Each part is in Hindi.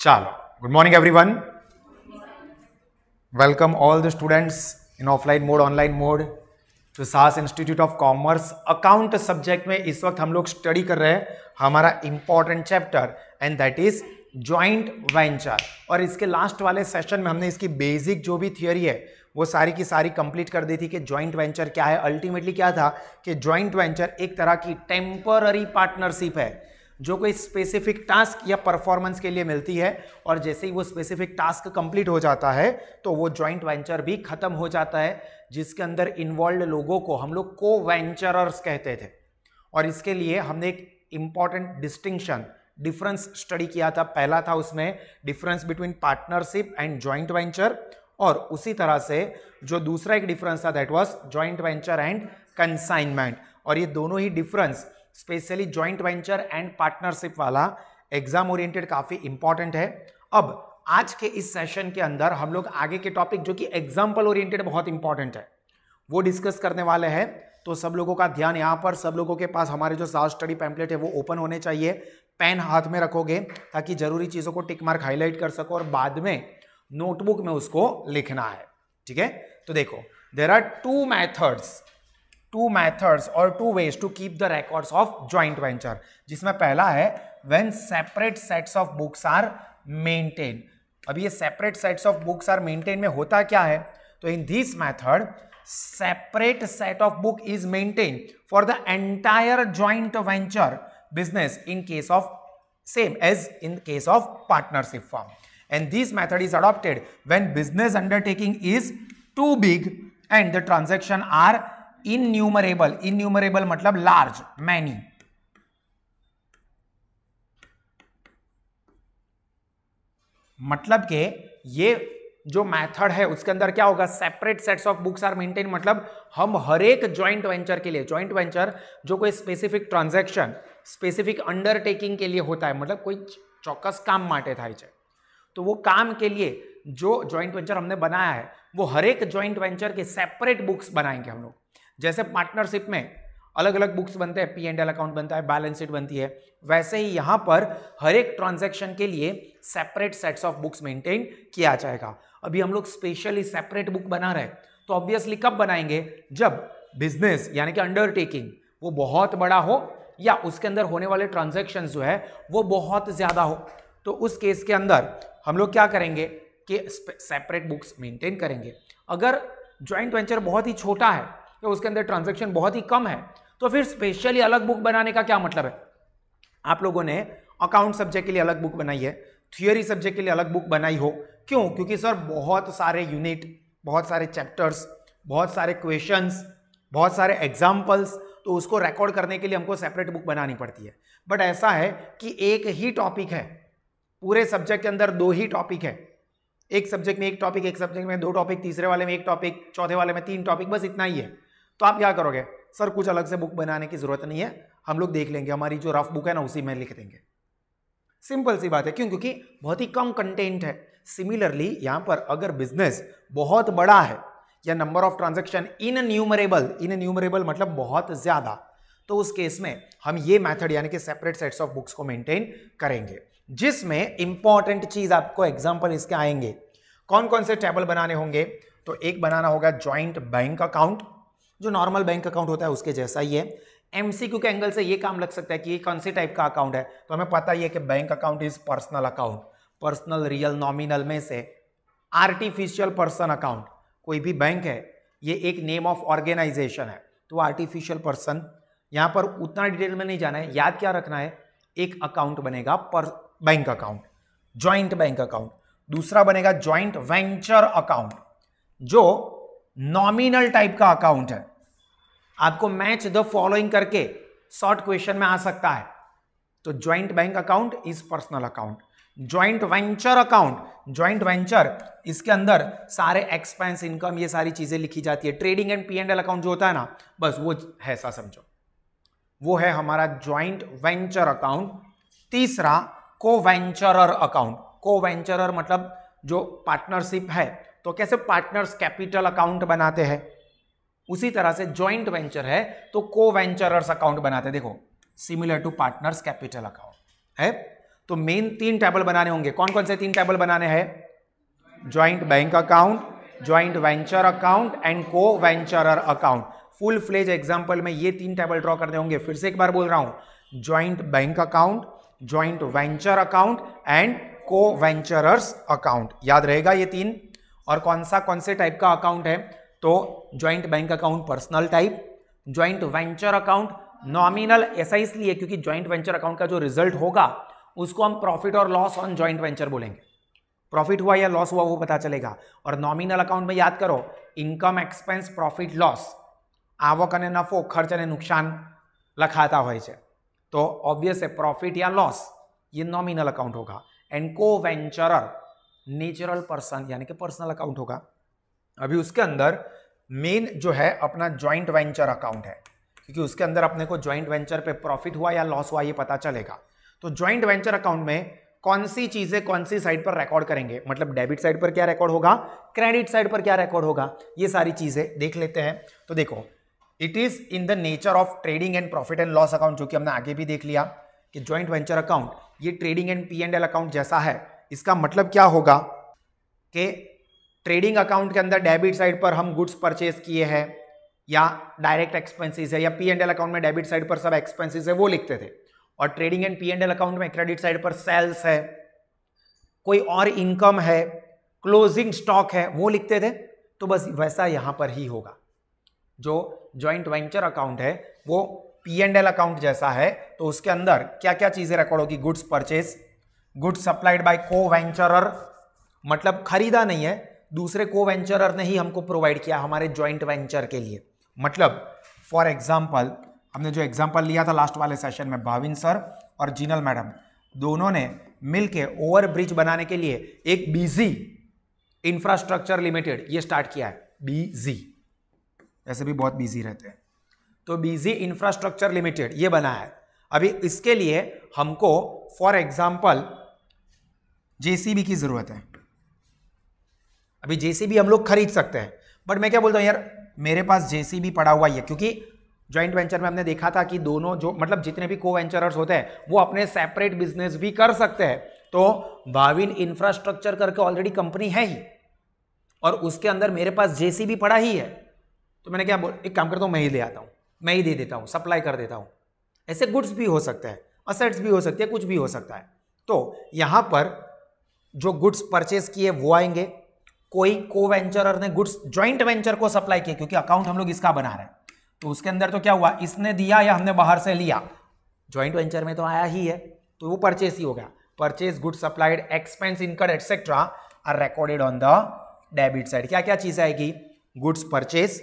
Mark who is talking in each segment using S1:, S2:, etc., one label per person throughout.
S1: चलो good morning everyone welcome all the students in offline mode online mode तो सास institute of commerce account subject में इस वक्त हम लोग स्टडी कर रहे हैं हमारा important chapter and that is joint venture और इसके लास्ट वाले सेशन में हमने इसकी बेसिक जो भी थियोरी है वो सारी की सारी कंप्लीट कर दी थी कि ज्वाइंट वेंचर क्या है अल्टीमेटली क्या था कि ज्वाइंट वेंचर एक तरह की टेम्पररी पार्टनरशिप है जो कोई स्पेसिफिक टास्क या परफॉर्मेंस के लिए मिलती है और जैसे ही वो स्पेसिफिक टास्क कंप्लीट हो जाता है तो वो जॉइंट वेंचर भी खत्म हो जाता है जिसके अंदर इन्वॉल्व लोगों को हम लोग को वेंचरर्स कहते थे और इसके लिए हमने एक इम्पॉर्टेंट डिस्टिंक्शन डिफरेंस स्टडी किया था पहला था उसमें difference between partnership and joint venture और उसी तरह से जो दूसरा एक डिफरेंस था that was joint venture and consignment और ये दोनों ही difference specially joint venture and partnership वाला एग्जाम ओरिएंटेड काफ़ी इंपॉर्टेंट है अब आज के इस सेशन के अंदर हम लोग आगे के टॉपिक जो कि एग्जाम्पल ओरिएंटेड बहुत इंपॉर्टेंट है वो डिस्कस करने वाले हैं तो सब लोगों का ध्यान यहाँ पर सब लोगों के पास हमारे जो साउथ स्टडी पैम्पलेट है वो ओपन होने चाहिए पेन हाथ में रखोगे ताकि जरूरी चीज़ों को टिक मार्क हाईलाइट कर सको और बाद में नोटबुक में उसको लिखना है ठीक है तो देखो there are two methods two methods और two ways to keep the records of joint venture जिसमें पहला है when separate sets of books are maintain अब ये separate sets of books are maintain में होता क्या है तो in this method separate set of book is maintain for the entire joint venture business in case of same as in case of partnership form and this method is adopted when business undertaking is too big and the transaction are innumerable innumerable मतलब लार्ज मैनी मतलब के ये जो मेथड है उसके अंदर क्या होगा separate sets of books are maintain मतलब हम हर एक ज्वाइंट वेंचर के लिए ज्वाइंट वेंचर जो कोई स्पेसिफिक ट्रांजेक्शन स्पेसिफिक अंडरटेकिंग के लिए होता है मतलब कोई चौकस काम माटे था છે तो वो काम के लिए जो ज्वाइंट वेंचर हमने बनाया है वो हर एक ज्वाइंट वेंचर के सेपरेट बुक्स बनाएंगे हम लोग जैसे पार्टनरशिप में अलग अलग बुक्स बनते हैं पी एंड एल अकाउंट बनता है बैलेंस शीट बनती है वैसे ही यहाँ पर हर एक ट्रांजेक्शन के लिए separate sets of books maintain किया जाएगा अभी हम लोग स्पेशली सेपरेट बुक बना रहे तो ऑब्वियसली कब बनाएंगे जब बिजनेस यानी कि अंडरटेकिंग वो बहुत बड़ा हो या उसके अंदर होने वाले ट्रांजेक्शन जो है वो बहुत ज़्यादा हो तो उस केस के अंदर हम लोग क्या करेंगे कि सेपरेट बुक्स मेंटेन करेंगे अगर ज्वाइंट वेंचर बहुत ही छोटा है कि उसके अंदर ट्रांजेक्शन बहुत ही कम है तो फिर स्पेशली अलग बुक बनाने का क्या मतलब है आप लोगों ने अकाउंट सब्जेक्ट के लिए अलग बुक बनाई है थियोरी सब्जेक्ट के लिए अलग बुक बनाई हो क्यों क्योंकि सर बहुत सारे यूनिट बहुत सारे चैप्टर्स बहुत सारे क्वेश्चंस बहुत सारे एग्जाम्पल्स तो उसको रिकॉर्ड करने के लिए हमको सेपरेट बुक बनानी पड़ती है बट ऐसा है कि एक ही टॉपिक है पूरे सब्जेक्ट के अंदर दो ही टॉपिक है एक सब्जेक्ट में एक टॉपिक एक सब्जेक्ट में दो टॉपिक तीसरे वाले में एक टॉपिक चौथे वाले में तीन टॉपिक बस इतना ही है तो आप क्या करोगे सर कुछ अलग से बुक बनाने की जरूरत नहीं है हम लोग देख लेंगे हमारी जो रफ बुक है ना उसी में लिख देंगे सिंपल सी बात है क्यों क्योंकि बहुत ही कम कंटेंट है सिमिलरली यहां पर अगर बिजनेस बहुत बड़ा है या number of transaction innumerable innumerable मतलब बहुत ज़्यादा तो उस केस में हम ये मैथड यानी कि सेपरेट सेट्स ऑफ बुक्स को मेंटेन करेंगे जिसमें इंपॉर्टेंट चीज़ आपको एग्जाम्पल इसके आएंगे कौन कौन से टेबल बनाने होंगे तो एक बनाना होगा ज्वाइंट बैंक अकाउंट जो नॉर्मल बैंक अकाउंट होता है उसके जैसा ही है एमसीक्यू के एंगल से ये काम लग सकता है कि ये कौन से टाइप का अकाउंट है तो हमें पता ही है कि bank account is personal account personal real nominal में से आर्टिफिशियल पर्सन अकाउंट कोई भी बैंक है ये एक नेम ऑफ ऑर्गेनाइजेशन है तो आर्टिफिशियल पर्सन यहाँ पर उतना डिटेल में नहीं जाना है याद क्या रखना है एक अकाउंट बनेगा पर bank account joint bank account दूसरा बनेगा ज्वाइंट वेंचर अकाउंट जो नॉमिनल टाइप का अकाउंट है आपको मैच द फॉलोइंग करके शॉर्ट क्वेश्चन में आ सकता है तो joint bank account is personal account joint venture account joint venture इसके अंदर सारे एक्सपेंस इनकम ये सारी चीजें लिखी जाती है trading and P and L account जो होता है ना बस वो है ऐसा समझो वो है हमारा ज्वाइंट वेंचर अकाउंट तीसरा को वेंचरर अकाउंट को वेंचरर मतलब जो पार्टनरशिप है तो कैसे पार्टनर्स कैपिटल अकाउंट बनाते हैं उसी तरह से ज्वाइंट वेंचर है तो को वेंचरर्स अकाउंट बनाते हैं देखो similar to partners capital account है तो मेन तीन टेबल बनाने होंगे कौन कौन से तीन टेबल बनाने हैं joint bank account joint venture account and को वेंचरर अकाउंट फुल फ्लेज एग्जाम्पल में ये तीन टेबल ड्रॉ करने होंगे फिर से एक बार बोल रहा हूं joint bank account joint venture account and को वेंचरर्स अकाउंट याद रहेगा ये तीन और कौन सा कौन से टाइप का अकाउंट है तो joint bank account personal type joint venture account nominal ऐसा इसलिए क्योंकि ज्वाइंट वेंचर अकाउंट का जो रिजल्ट होगा उसको हम प्रॉफिट और लॉस ऑन ज्वाइंट वेंचर बोलेंगे प्रॉफिट हुआ या लॉस हुआ वो पता चलेगा और नॉमिनल अकाउंट में याद करो इनकम एक्सपेंस प्रॉफिट लॉस आवक ने नफो खर्च ने नुकसान लखाता हो तो ऑब्वियस है प्रॉफिट या लॉस ये नॉमिनल अकाउंट होगा एंड को वेंचरर नेचुरल पर्सन यानी कि पर्सनल अकाउंट होगा अभी उसके अंदर मेन जो है अपना ज्वाइंट वेंचर अकाउंट है क्योंकि उसके अंदर अपने को ज्वाइंट वेंचर पे प्रॉफिट हुआ या लॉस हुआ ये पता चलेगा तो ज्वाइंट वेंचर अकाउंट में कौन सी चीजें कौन सी साइड पर रिकॉर्ड करेंगे मतलब डेबिट साइड पर क्या रिकॉर्ड होगा क्रेडिट साइड पर क्या रिकॉर्ड होगा ये सारी चीजें देख लेते हैं तो देखो it is in the nature of trading and profit and loss account जो कि हमने आगे भी देख लिया कि ज्वाइंट वेंचर अकाउंट ये trading and P and L account जैसा है इसका मतलब क्या होगा कि ट्रेडिंग अकाउंट के अंदर डेबिट साइड पर हम गुड्स परचेज किए हैं या डायरेक्ट एक्सपेंसेस है या पी एंड एल अकाउंट में डेबिट साइड पर सब एक्सपेंसेस है वो लिखते थे और trading and P and L account में क्रेडिट साइड पर सेल्स है कोई और इनकम है क्लोजिंग स्टॉक है वो लिखते थे तो बस वैसा यहाँ पर ही होगा जो ज्वाइंट वेंचर अकाउंट है वो पी एंड एल अकाउंट जैसा है तो उसके अंदर क्या क्या चीज़ें रिकॉर्ड होगी goods purchase goods supplied by को वेंचरर मतलब खरीदा नहीं है दूसरे को वेंचर ने ही हमको प्रोवाइड किया हमारे ज्वाइंट वेंचर के लिए मतलब फॉर एग्जाम्पल हमने जो एग्जाम्पल लिया था लास्ट वाले सेशन में भाविन सर और जीनल मैडम दोनों ने मिल के ओवर ब्रिज बनाने के लिए एक बीजी इंफ्रास्ट्रक्चर लिमिटेड ये स्टार्ट किया है बीजी ऐसे भी बहुत बिजी रहते हैं तो बीजी इंफ्रास्ट्रक्चर लिमिटेड ये बनाया है अभी इसके लिए हमको फॉर एग्जाम्पल जेसीबी की जरूरत है अभी जेसीबी हम लोग खरीद सकते हैं बट मैं क्या बोलता हूँ यार मेरे पास जेसीबी पड़ा हुआ ही है क्योंकि ज्वाइंट वेंचर में हमने देखा था कि दोनों जो मतलब जितने भी को वेंचरर्स होते हैं वो अपने सेपरेट बिजनेस भी कर सकते हैं तो भाविन इंफ्रास्ट्रक्चर करके ऑलरेडी कंपनी है ही और उसके अंदर मेरे पास जेसीबी पड़ा ही है तो मैंने क्या बोल एक काम करता हूँ मैं ही ले आता हूँ मैं ही दे देता हूँ सप्लाई कर देता हूँ ऐसे गुड्स भी हो सकते हैं असेट्स भी हो सकते हैं कुछ भी हो सकता है तो यहाँ पर जो गुड्स परचेस किए वो आएंगे कोई को वेंचर ने गुड्स ज्वाइंट वेंचर को सप्लाई किया क्योंकि अकाउंट हम लोग इसका बना रहे हैं तो उसके अंदर तो क्या हुआ इसने दिया या हमने बाहर से लिया ज्वाइंट वेंचर में तो आया ही है तो वो परचेस ही हो गया purchase good supplied expense incur etcetera are recorded on the debit side क्या क्या चीज आएगी goods purchase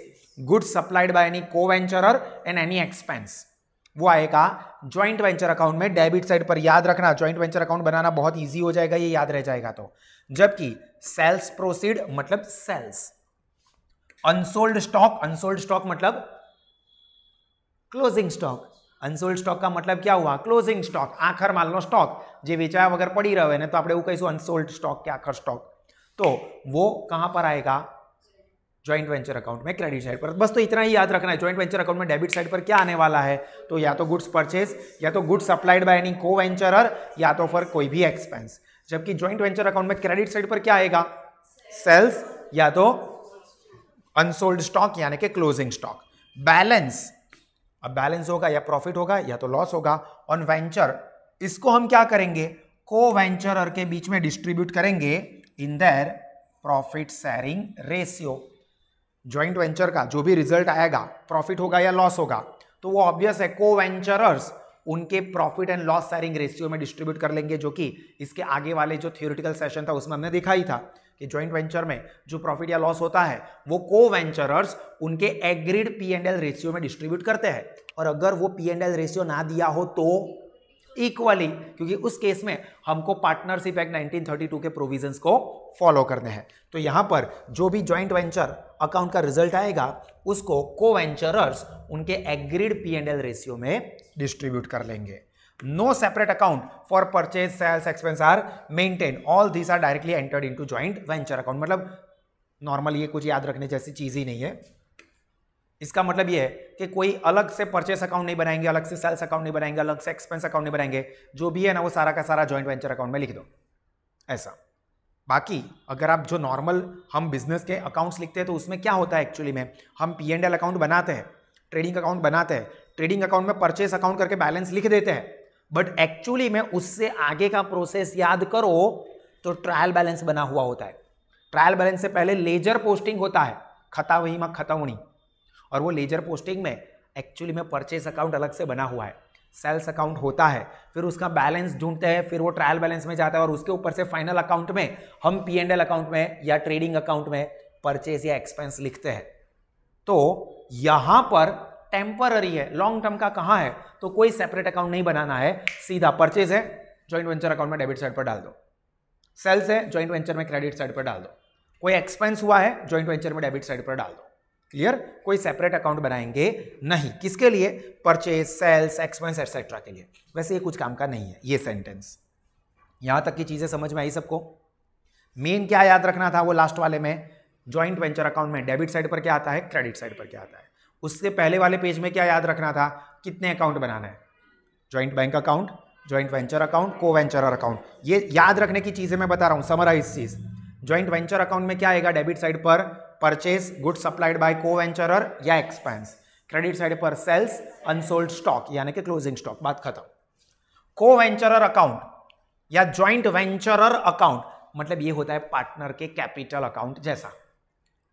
S1: goods supplied by any coventure and any expense वो आएगा ज्वाइंट वेंचर अकाउंट में डेबिट साइड पर याद रखना ज्वाइंट वेंचर अकाउंट बनाना बहुत ईजी हो जाएगा ये याद रह जाएगा तो जबकि सेल्स प्रोसीड मतलब sales unsold stock unsold stock मतलब क्लोजिंग स्टॉक अनसोल्ड स्टॉक का मतलब क्या हुआ क्लोजिंग स्टॉक आखर मालનો स्टॉक जे बेचा वगैरह पड़ी रहे ने तो આપણે એવું કહીશું અનસોલ્ડ સ્ટોક કે આખર સ્ટોક તો વો ક્યાં પર આયેગા જોઈન્ટ વેન્ચર એકાઉન્ટ મે ક્રેડિટ સાઈડ પર બસ તો એટના જ યાદ રાખના જોઈન્ટ વેન્ચર એકાઉન્ટ મે ડેબિટ સાઈડ પર શું आने वाला है તો યા તો ગુડ્સ પરચેસ યા તો ગુડ્સ સપ્લાયડ બાય એની કો વેન્ચરર યા તો ફર કોઈ ભી એક્સપેન્સ जबकि ज्वाइंट वेंचर अकाउंट में क्रेडिट साइड पर क्या आएगा सेल्स या तो अनसोल्ड स्टॉक यानी कि क्लोजिंग स्टॉक बैलेंस अब बैलेंस होगा या प्रॉफिट होगा या तो लॉस होगा ऑन वेंचर इसको हम क्या करेंगे को वेंचर के बीच में डिस्ट्रीब्यूट करेंगे in their profit sharing ratio joint venture का जो भी रिजल्ट आएगा प्रॉफिट होगा या लॉस होगा तो वो ऑब्वियस है को वेंचरर्स उनके profit and loss sharing ratio में डिस्ट्रीब्यूट कर लेंगे जो कि इसके आगे वाले जो थियोरिटिकल सेशन था उसमें हमने देखा ही था कि ज्वाइंट वेंचर में जो प्रॉफिट या लॉस होता है वो को वेंचरर्स उनके agreed P and L ratio में डिस्ट्रीब्यूट करते हैं और अगर वो पी एंड एल रेशियो ना दिया हो तो इक्वली क्योंकि उस केस में हमको पार्टनरशिप एक्ट 1932 के प्रोविजंस को फॉलो करने हैं तो यहां पर जो भी ज्वाइंट वेंचर अकाउंट का रिजल्ट आएगा उसको को वेंचरर्स उनके एग्रीड एल रेशियो में डिस्ट्रीब्यूट कर लेंगे no separate account for purchase sales expense are maintain all this are directly entered into joint venture account मतलब नॉर्मल ये कुछ याद रखने जैसी चीज ही नहीं है इसका मतलब ये है कि कोई अलग से परचेस अकाउंट नहीं बनाएंगे अलग से सेल्स अकाउंट नहीं बनाएंगे अलग से एक्सपेंस अकाउंट नहीं बनाएंगे जो भी है ना वो सारा का सारा ज्वाइंट वेंचर अकाउंट में लिख दो ऐसा बाकी अगर आप जो नॉर्मल हम बिजनेस के अकाउंट्स लिखते हैं तो उसमें क्या होता है एक्चुअली में हम पी एंड एल अकाउंट बनाते हैं ट्रेडिंग अकाउंट बनाते हैं ट्रेडिंग अकाउंट में परचेस अकाउंट करके बैलेंस लिख देते हैं बट एक्चुअली में उससे आगे का प्रोसेस याद करो तो ट्रायल बैलेंस बना हुआ होता है ट्रायल बैलेंस से पहले लेजर पोस्टिंग होता है खता वही माँ खतावणी और वो लेजर पोस्टिंग में एक्चुअली में परचेस अकाउंट अलग से बना हुआ है सेल्स अकाउंट होता है फिर उसका बैलेंस ढूंढते हैं फिर वो ट्रायल बैलेंस में जाता है और उसके ऊपर से फाइनल अकाउंट में हम पी एंड एल अकाउंट में या ट्रेडिंग अकाउंट में परचेज या एक्सपेंस लिखते हैं तो यहां पर टेम्पररी है लॉन्ग टर्म का कहाँ है तो कोई सेपरेट अकाउंट नहीं बनाना है सीधा परचेज है ज्वाइंट वेंचर अकाउंट में डेबिट साइड पर डाल दो सेल्स है ज्वाइंट वेंचर में क्रेडिट साइड पर डाल दो कोई एक्सपेंस हुआ है ज्वाइंट वेंचर में डेबिट साइड पर डाल दो क्लियर कोई सेपरेट अकाउंट बनाएंगे नहीं किसके लिए परचेज सेल्स एक्सपेंस एक्सेट्रा के लिए वैसे ये कुछ काम का नहीं है ये सेंटेंस यहां तक की चीज़ें समझ में आई सबको मेन क्या याद रखना था वो लास्ट वाले में ज्वाइंट वेंचर अकाउंट में डेबिट साइड पर क्या आता है क्रेडिट साइड पर क्या आता है उससे पहले वाले पेज में क्या याद रखना था कितने अकाउंट बनाना है joint bank account joint venture account को वेंचर अकाउंट ये याद रखने की चीज़ें मैं बता रहा हूं समराइज चीज़ ज्वाइंट वेंचर अकाउंट में क्या आएगा डेबिट साइड पर purchase good supplied by co venturer या एक्सपेंस क्रेडिट साइड पर सेल्स अनसोल्ड स्टॉक यानी कि क्लोजिंग स्टॉक बात खत्म को वेंचरर अकाउंट या ज्वाइंट वेंचरर अकाउंट मतलब ये होता है पार्टनर के कैपिटल अकाउंट जैसा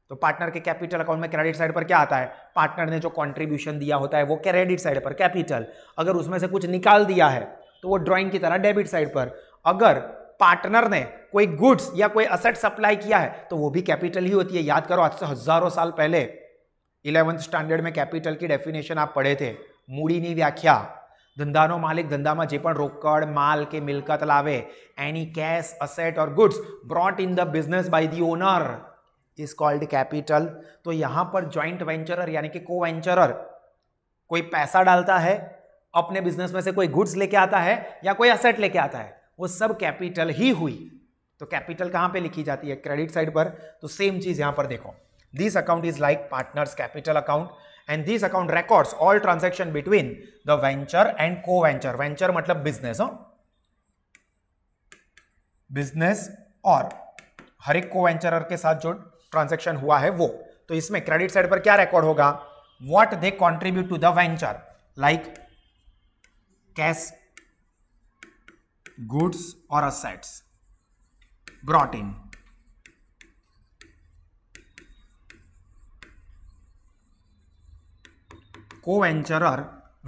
S1: तो पार्टनर के कैपिटल अकाउंट में क्रेडिट साइड पर क्या आता है पार्टनर ने जो कंट्रीब्यूशन दिया होता है वो क्रेडिट साइड पर कैपिटल अगर उसमें से कुछ निकाल दिया है तो वो ड्राइंग की तरह डेबिट साइड पर अगर पार्टनर ने कोई गुड्स या कोई असेट सप्लाई किया है तो वो भी कैपिटल ही होती है याद करो आज से हजारों साल पहले इलेवंथ स्टैंडर्ड में कैपिटल की डेफिनेशन आप पढ़े थे व्याख्या धंधा ધંધાનો માલિક ધંધામાં જે પણ रोकड़ माल के मिलकत लावे एनी कैश असेट और goods brought in the business by the owner is called capital तो यहां पर ज्वाइंट वेंचरर यानी कि को वेंचरर कोई पैसा डालता है अपने बिजनेस में से कोई गुड्स लेके आता है या कोई असेट लेके आता है वो सब कैपिटल ही हुई तो कैपिटल कहां पे लिखी जाती है क्रेडिट साइड पर तो सेम चीज यहां पर देखो this account is like partners capital account and this account records all transaction between the venture and coventure venture मतलब बिजनेस हो बिजनेस और हर एक को वेंचर के साथ जो ट्रांजेक्शन हुआ है वो तो इसमें क्रेडिट साइड पर क्या रिकॉर्ड होगा what they contribute to the venture like cash goods or assets brought in. Venture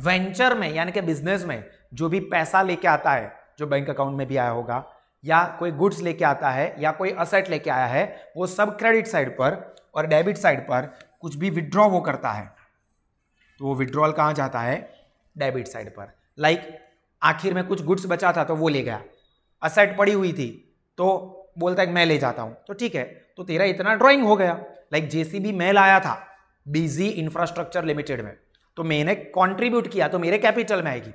S1: venture में यानी कि बिजनेस में जो भी पैसा लेके आता है जो बैंक अकाउंट में भी आया होगा या कोई गुड्स लेके आता है या कोई असेट लेके आया है वो सब क्रेडिट साइड पर और डेबिट साइड पर कुछ भी विड्रॉ वो करता है तो वो विड्रॉल कहाँ जाता है डेबिट साइड पर लाइक like, आखिर में कुछ गुड्स बचा था तो वो ले गया असेट पड़ी हुई थी तो बोलता है मैं ले जाता हूँ तो ठीक है तो तेरा इतना ड्राइंग हो गया लाइक बी मैं लाया था बिजी इंफ्रास्ट्रक्चर लिमिटेड में तो मैंने कॉन्ट्रीब्यूट किया तो मेरे कैपिटल में आएगी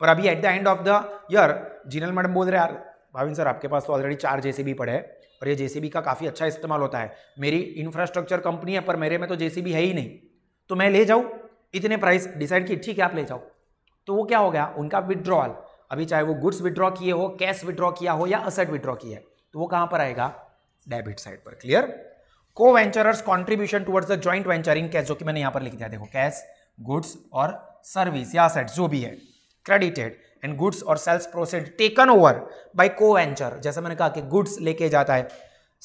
S1: पर अभी at the end of the year Jinal madam बोल रहे यार भाविन सर आपके पास तो ऑलरेडी चार बी पड़े हैं और ये बी का काफ़ी अच्छा इस्तेमाल होता है मेरी इंफ्रास्ट्रक्चर कंपनी है पर मेरे में तो बी है ही नहीं तो मैं ले जाऊँ इतने प्राइस डिसाइड की ठीक है आप ले जाओ तो वो क्या हो गया उनका विड्रॉल अभी चाहे वो गुड्स विड्रॉ किए हो कैश विड्रॉ किया हो या असेट विड्रॉ किया तो वो कहां पर आएगा डेबिट साइड पर clear co venturers contribution towards the joint venturing cash जो कि मैंने यहां पर लिख दिया देखो कैश गुड्स और सर्विस या असेट जो भी है क्रेडिटेड एंड गुड्स और sales proceed taken over by co venture जैसे मैंने कहा कि गुड्स लेके जाता है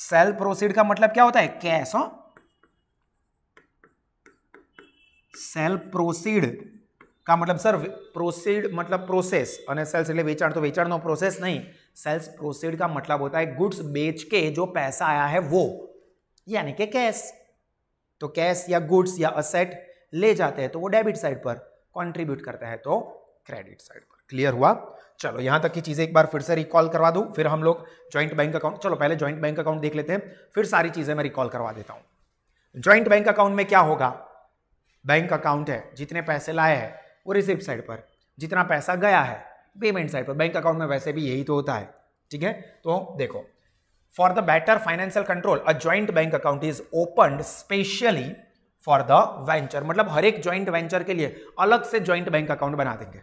S1: सेल प्रोसीड का मतलब क्या होता है कैश हो सेल प्रोसीड का मतलब सर પ્રોસીડ मतलब प्रोसेस और सेल्स એટલે तो તો વેચાણનો प्रोसेस नहीं सेल्स प्रोसीड का मतलब होता है गुड्स बेच के जो पैसा आया है वो यानी कि कैश तो कैश या गुड्स या असेट ले जाते हैं तो वो डेबिट साइड पर कंट्रीब्यूट करता है तो क्रेडिट साइड पर क्लियर हुआ चलो यहां तक की चीजें एक बार फिर से रिकॉल करवा दू फिर हम लोग ज्वाइंट बैंक अकाउंट चलो पहले ज्वाइंट बैंक अकाउंट देख लेते हैं फिर सारी चीजें मैं रिकॉल करवा देता हूं ज्वाइंट बैंक अकाउंट में क्या होगा बैंक अकाउंट है जितने पैसे लाए हैं वो रिसिप्ट साइड पर जितना पैसा गया है पेमेंट साइड पर बैंक अकाउंट में वैसे भी यही तो होता है ठीक है तो देखो for the better financial control a joint bank account is open specially for the venture मतलब हर एक ज्वाइंट वेंचर के लिए अलग से ज्वाइंट बैंक अकाउंट बना देंगे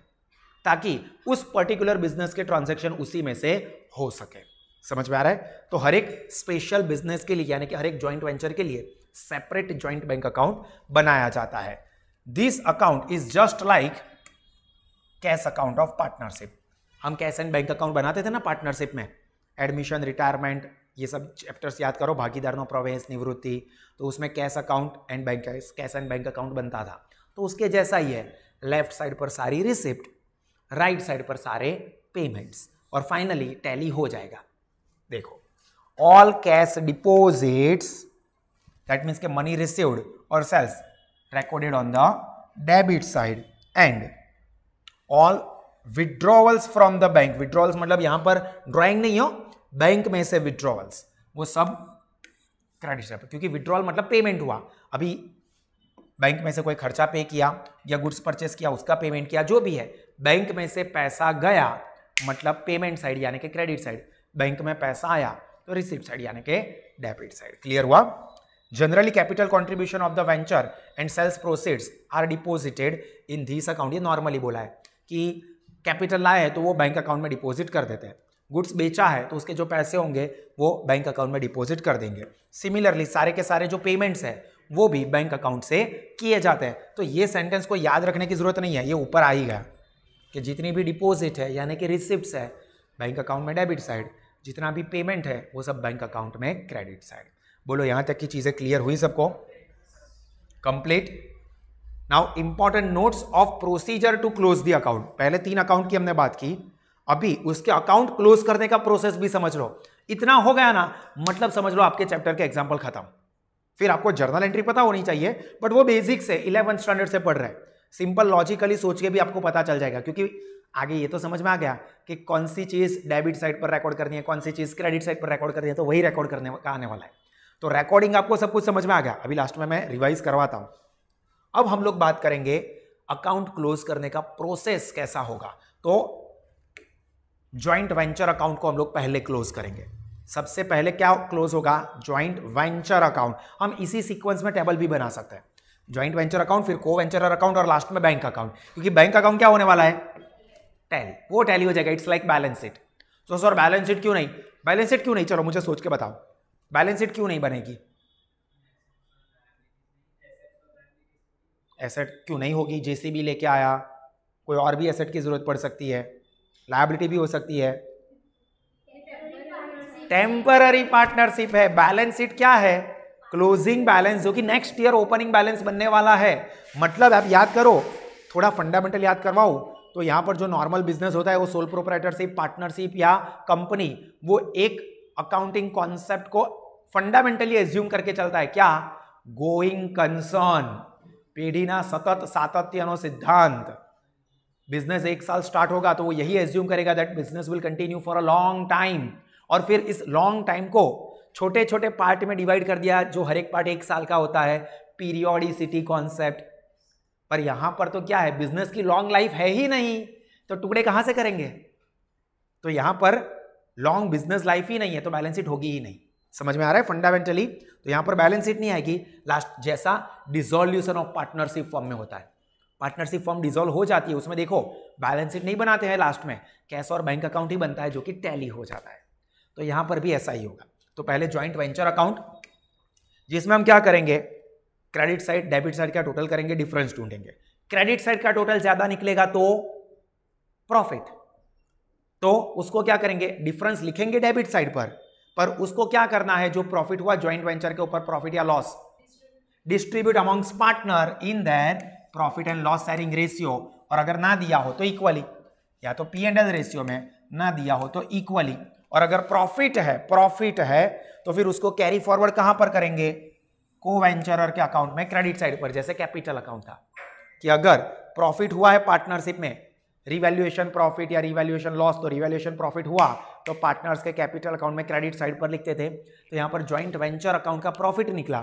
S1: ताकि उस पर्टिकुलर बिजनेस के ट्रांजेक्शन उसी में से हो सके समझ में आ रहा है तो हर एक स्पेशल बिजनेस के लिए यानी कि हर एक ज्वाइंट वेंचर के लिए सेपरेट ज्वाइंट बैंक अकाउंट बनाया जाता है this account is just like cash account of partnership हम कैश एंड बैंक अकाउंट बनाते थे ना पार्टनरशिप में एडमिशन रिटायरमेंट ये सब चैप्टर्स याद करो भागीदारों प्रवेश निवृत्ति तो उसमें cash account and bank cash and bank account बनता था तो उसके जैसा ही है लेफ्ट साइड पर सारी रिसिप्ट राइट साइड पर सारे पेमेंट्स और फाइनली टैली हो जाएगा देखो all cash deposits that means के मनी रिसीव्ड और sales recorded on the debit side and all withdrawals from the bank withdrawals मतलब यहां पर drawing नहीं हो बैंक में से withdrawals वो सब क्रेडिट पर क्योंकि विड्रॉल मतलब पेमेंट हुआ अभी बैंक में से कोई खर्चा पे किया या गुड्स परचेस किया उसका पेमेंट किया जो भी है बैंक में से पैसा गया मतलब पेमेंट साइड यानी कि क्रेडिट साइड बैंक में पैसा आया तो रिसिप्ट साइड यानी कि डेबिट साइड क्लियर हुआ generally capital contribution of the venture and sales proceeds are deposited in this account ये नॉर्मली बोला है कि कैपिटल लाए हैं तो वो बैंक अकाउंट में डिपॉजिट कर देते हैं गुड्स बेचा है तो उसके जो पैसे होंगे वो बैंक अकाउंट में डिपॉजिट कर देंगे सिमिलरली सारे के सारे जो पेमेंट्स हैं वो भी बैंक अकाउंट से किए जाते हैं तो ये सेंटेंस को याद रखने की ज़रूरत नहीं है ये ऊपर आ ही गया कि जितनी भी डिपॉजिट है यानी कि रिसिप्ट है बैंक अकाउंट में डेबिट साइड जितना भी पेमेंट है वो सब बैंक अकाउंट में क्रेडिट साइड बोलो यहां तक की चीजें क्लियर हुई सबको complete now important notes of procedure to close the account पहले तीन अकाउंट की हमने बात की अभी उसके अकाउंट क्लोज करने का प्रोसेस भी समझ लो इतना हो गया ना मतलब समझ लो आपके चैप्टर के एग्जाम्पल खत्म फिर आपको जर्नल एंट्री पता होनी चाहिए बट वो बेसिक से इलेवन स्टैंडर्ड से पढ़ रहे हैं सिंपल लॉजिकली सोच के भी आपको पता चल जाएगा क्योंकि आगे ये तो समझ में आ गया कि कौन सी चीज़ डेबिट साइड पर रिकॉर्ड करनी है कौन सी चीज़ क्रेडिट साइड पर रिकॉर्ड करनी है तो वही रिकॉर्ड करने का आने वाला है तो रिकॉर्डिंग आपको सब कुछ समझ में आ गया अभी लास्ट में मैं रिवाइज करवाता हूं अब हम लोग बात करेंगे अकाउंट क्लोज करने का प्रोसेस कैसा होगा तो ज्वाइंट वेंचर अकाउंट को हम लोग पहले क्लोज करेंगे सबसे पहले क्या क्लोज होगा ज्वाइंट वेंचर अकाउंट हम इसी सीक्वेंस में टेबल भी बना सकते हैं ज्वाइंट वेंचर अकाउंट फिर को वेंचर अकाउंट और लास्ट में बैंक अकाउंट क्योंकि बैंक अकाउंट क्या होने वाला है टैली वो टैली हो जाएगा इट्स लाइक बैलेंस शीट तो सर बैलेंस शीट क्यों नहीं बैलेंस शीट क्यों नहीं चलो मुझे सोच के बताओ बैलेंस शीट क्यों नहीं बनेगी एसेट क्यों नहीं होगी जेसीबी लेके आया कोई और भी एसेट की ज़रूरत पड़ सकती है लाइबिलिटी भी हो सकती है टेम्पररी पार्टनरशिप है बैलेंस शीट क्या है क्लोजिंग बैलेंस जो कि नेक्स्ट ईयर ओपनिंग बैलेंस बनने वाला है मतलब आप याद करो थोड़ा फंडामेंटल याद करवाओ तो यहाँ पर जो नॉर्मल बिजनेस होता है वो सोल प्रोपराइटरशिप पार्टनरशिप या कंपनी वो एक अकाउंटिंग कॉन्सेप्ट को फंडामेंटली एज्यूम करके चलता है क्या गोइंग कंसर्न પેઢીના સતત સાતત્યનો सिद्धांत बिजनेस एक साल स्टार्ट होगा तो वो यही एज्यूम करेगा that business will continue for a long time और फिर इस लॉन्ग टाइम को छोटे छोटे पार्ट में डिवाइड कर दिया जो हर एक पार्ट एक साल का होता है पीरियोडिसिटी कॉन्सेप्ट पर यहां पर तो क्या है बिजनेस की लॉन्ग लाइफ है ही नहीं तो टुकड़े कहां से करेंगे तो यहां पर लॉन्ग बिजनेस लाइफ ही नहीं है तो बैलेंस शीट होगी ही नहीं समझ में आ रहा है फंडामेंटली तो यहां पर बैलेंस शीट नहीं आएगी लास्ट जैसा डिजोल्यूशन ऑफ पार्टनरशिप फॉर्म में होता है पार्टनरशिप फॉर्म डिजोल्व हो जाती है उसमें देखो बैलेंस शीट नहीं बनाते हैं लास्ट में कैश और बैंक अकाउंट ही बनता है जो कि टैली हो जाता है तो यहां पर भी ऐसा ही होगा तो पहले ज्वाइंट वेंचर अकाउंट जिसमें हम क्या करेंगे क्रेडिट साइड डेबिट साइड का टोटल करेंगे डिफरेंस ढूंढेंगे क्रेडिट साइड का टोटल ज़्यादा निकलेगा तो प्रॉफिट तो उसको क्या करेंगे डिफरेंस लिखेंगे डेबिट साइड पर पर उसको क्या करना है जो प्रॉफिट हुआ ज्वाइंट वेंचर के ऊपर प्रॉफिट या loss distribute amongst partner in their profit and loss sharing ratio और अगर ना दिया हो तो इक्वली या तो पी एंड एल रेशियो में ना दिया हो तो इक्वली और अगर प्रॉफिट है प्रॉफिट है तो फिर उसको कैरी फॉरवर्ड कहां पर करेंगे को वेंचरर के अकाउंट में क्रेडिट साइड पर जैसे कैपिटल अकाउंट था कि अगर प्रॉफिट हुआ है पार्टनरशिप में रिवैल्यूएशन प्रॉफिट या रिवैल्यूएशन लॉस तो रिवैल्यूएशन प्रॉफिट हुआ तो पार्टनर्स के कैपिटल अकाउंट में क्रेडिट साइड पर लिखते थे तो यहाँ पर ज्वाइंट वेंचर अकाउंट का प्रॉफिट निकला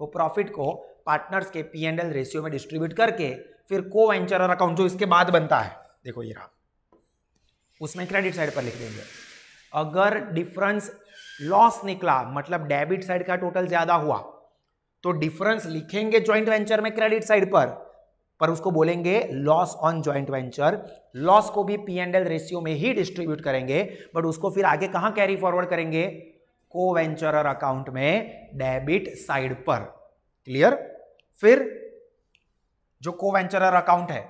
S1: वो प्रॉफिट को पार्टनर्स के पी एंड एल रेशियो में डिस्ट्रीब्यूट करके फिर को वेंचर अकाउंट जो इसके बाद बनता है देखो ये रहा उसमें क्रेडिट साइड पर लिख देंगे अगर डिफरेंस लॉस निकला मतलब डेबिट साइड का टोटल ज्यादा हुआ तो डिफरेंस लिखेंगे ज्वाइंट वेंचर में क्रेडिट साइड पर पर उसको बोलेंगे loss on joint venture loss को भी पी एंड एल रेशियो में ही डिस्ट्रीब्यूट करेंगे बट उसको फिर आगे कहाँ कैरी फॉरवर्ड करेंगे को वेंचर अकाउंट में डेबिट साइड पर क्लियर फिर जो को वेंचर अकाउंट है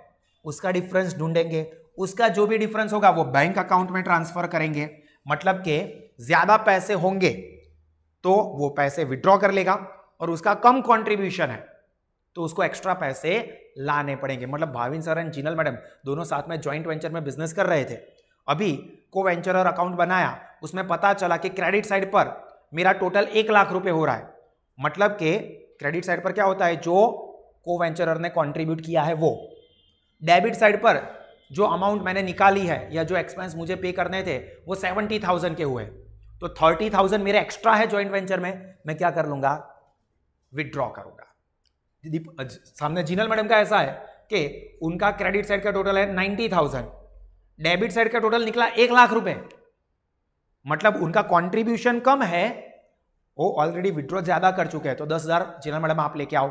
S1: उसका डिफरेंस ढूंढेंगे उसका जो भी डिफरेंस होगा वो बैंक अकाउंट में ट्रांसफर करेंगे मतलब के ज्यादा पैसे होंगे तो वो पैसे विड्रॉ कर लेगा और उसका कम कंट्रीब्यूशन है तो उसको एक्स्ट्रा पैसे लाने पड़ेंगे मतलब Bhavin sir and Jinal madam दोनों साथ में ज्वाइंट वेंचर में बिजनेस कर रहे थे अभी को वेंचरर अकाउंट बनाया उसमें पता चला कि क्रेडिट साइड पर मेरा टोटल एक लाख रुपए हो रहा है मतलब कि क्रेडिट साइड पर क्या होता है जो को वेंचर ने कॉन्ट्रीब्यूट किया है वो डेबिट साइड पर जो अमाउंट मैंने निकाली है या जो एक्सपेंस मुझे पे करने थे वो सेवेंटी थाउजेंड के हुए तो थर्टी थाउजेंड मेरे एक्स्ट्रा है ज्वाइंट वेंचर में मैं क्या कर लूंगा विदड्रॉ करूंगा सामने जीनल मैडम का ऐसा है कि उनका क्रेडिट साइड का टोटल है नाइन्टी थाउजेंड डेबिट साइड का टोटल निकला एक लाख रुपए मतलब उनका कंट्रीब्यूशन कम है वो ऑलरेडी विड्रॉ ज्यादा कर चुके हैं तो दस हजार जीनल मैडम आप लेके आओ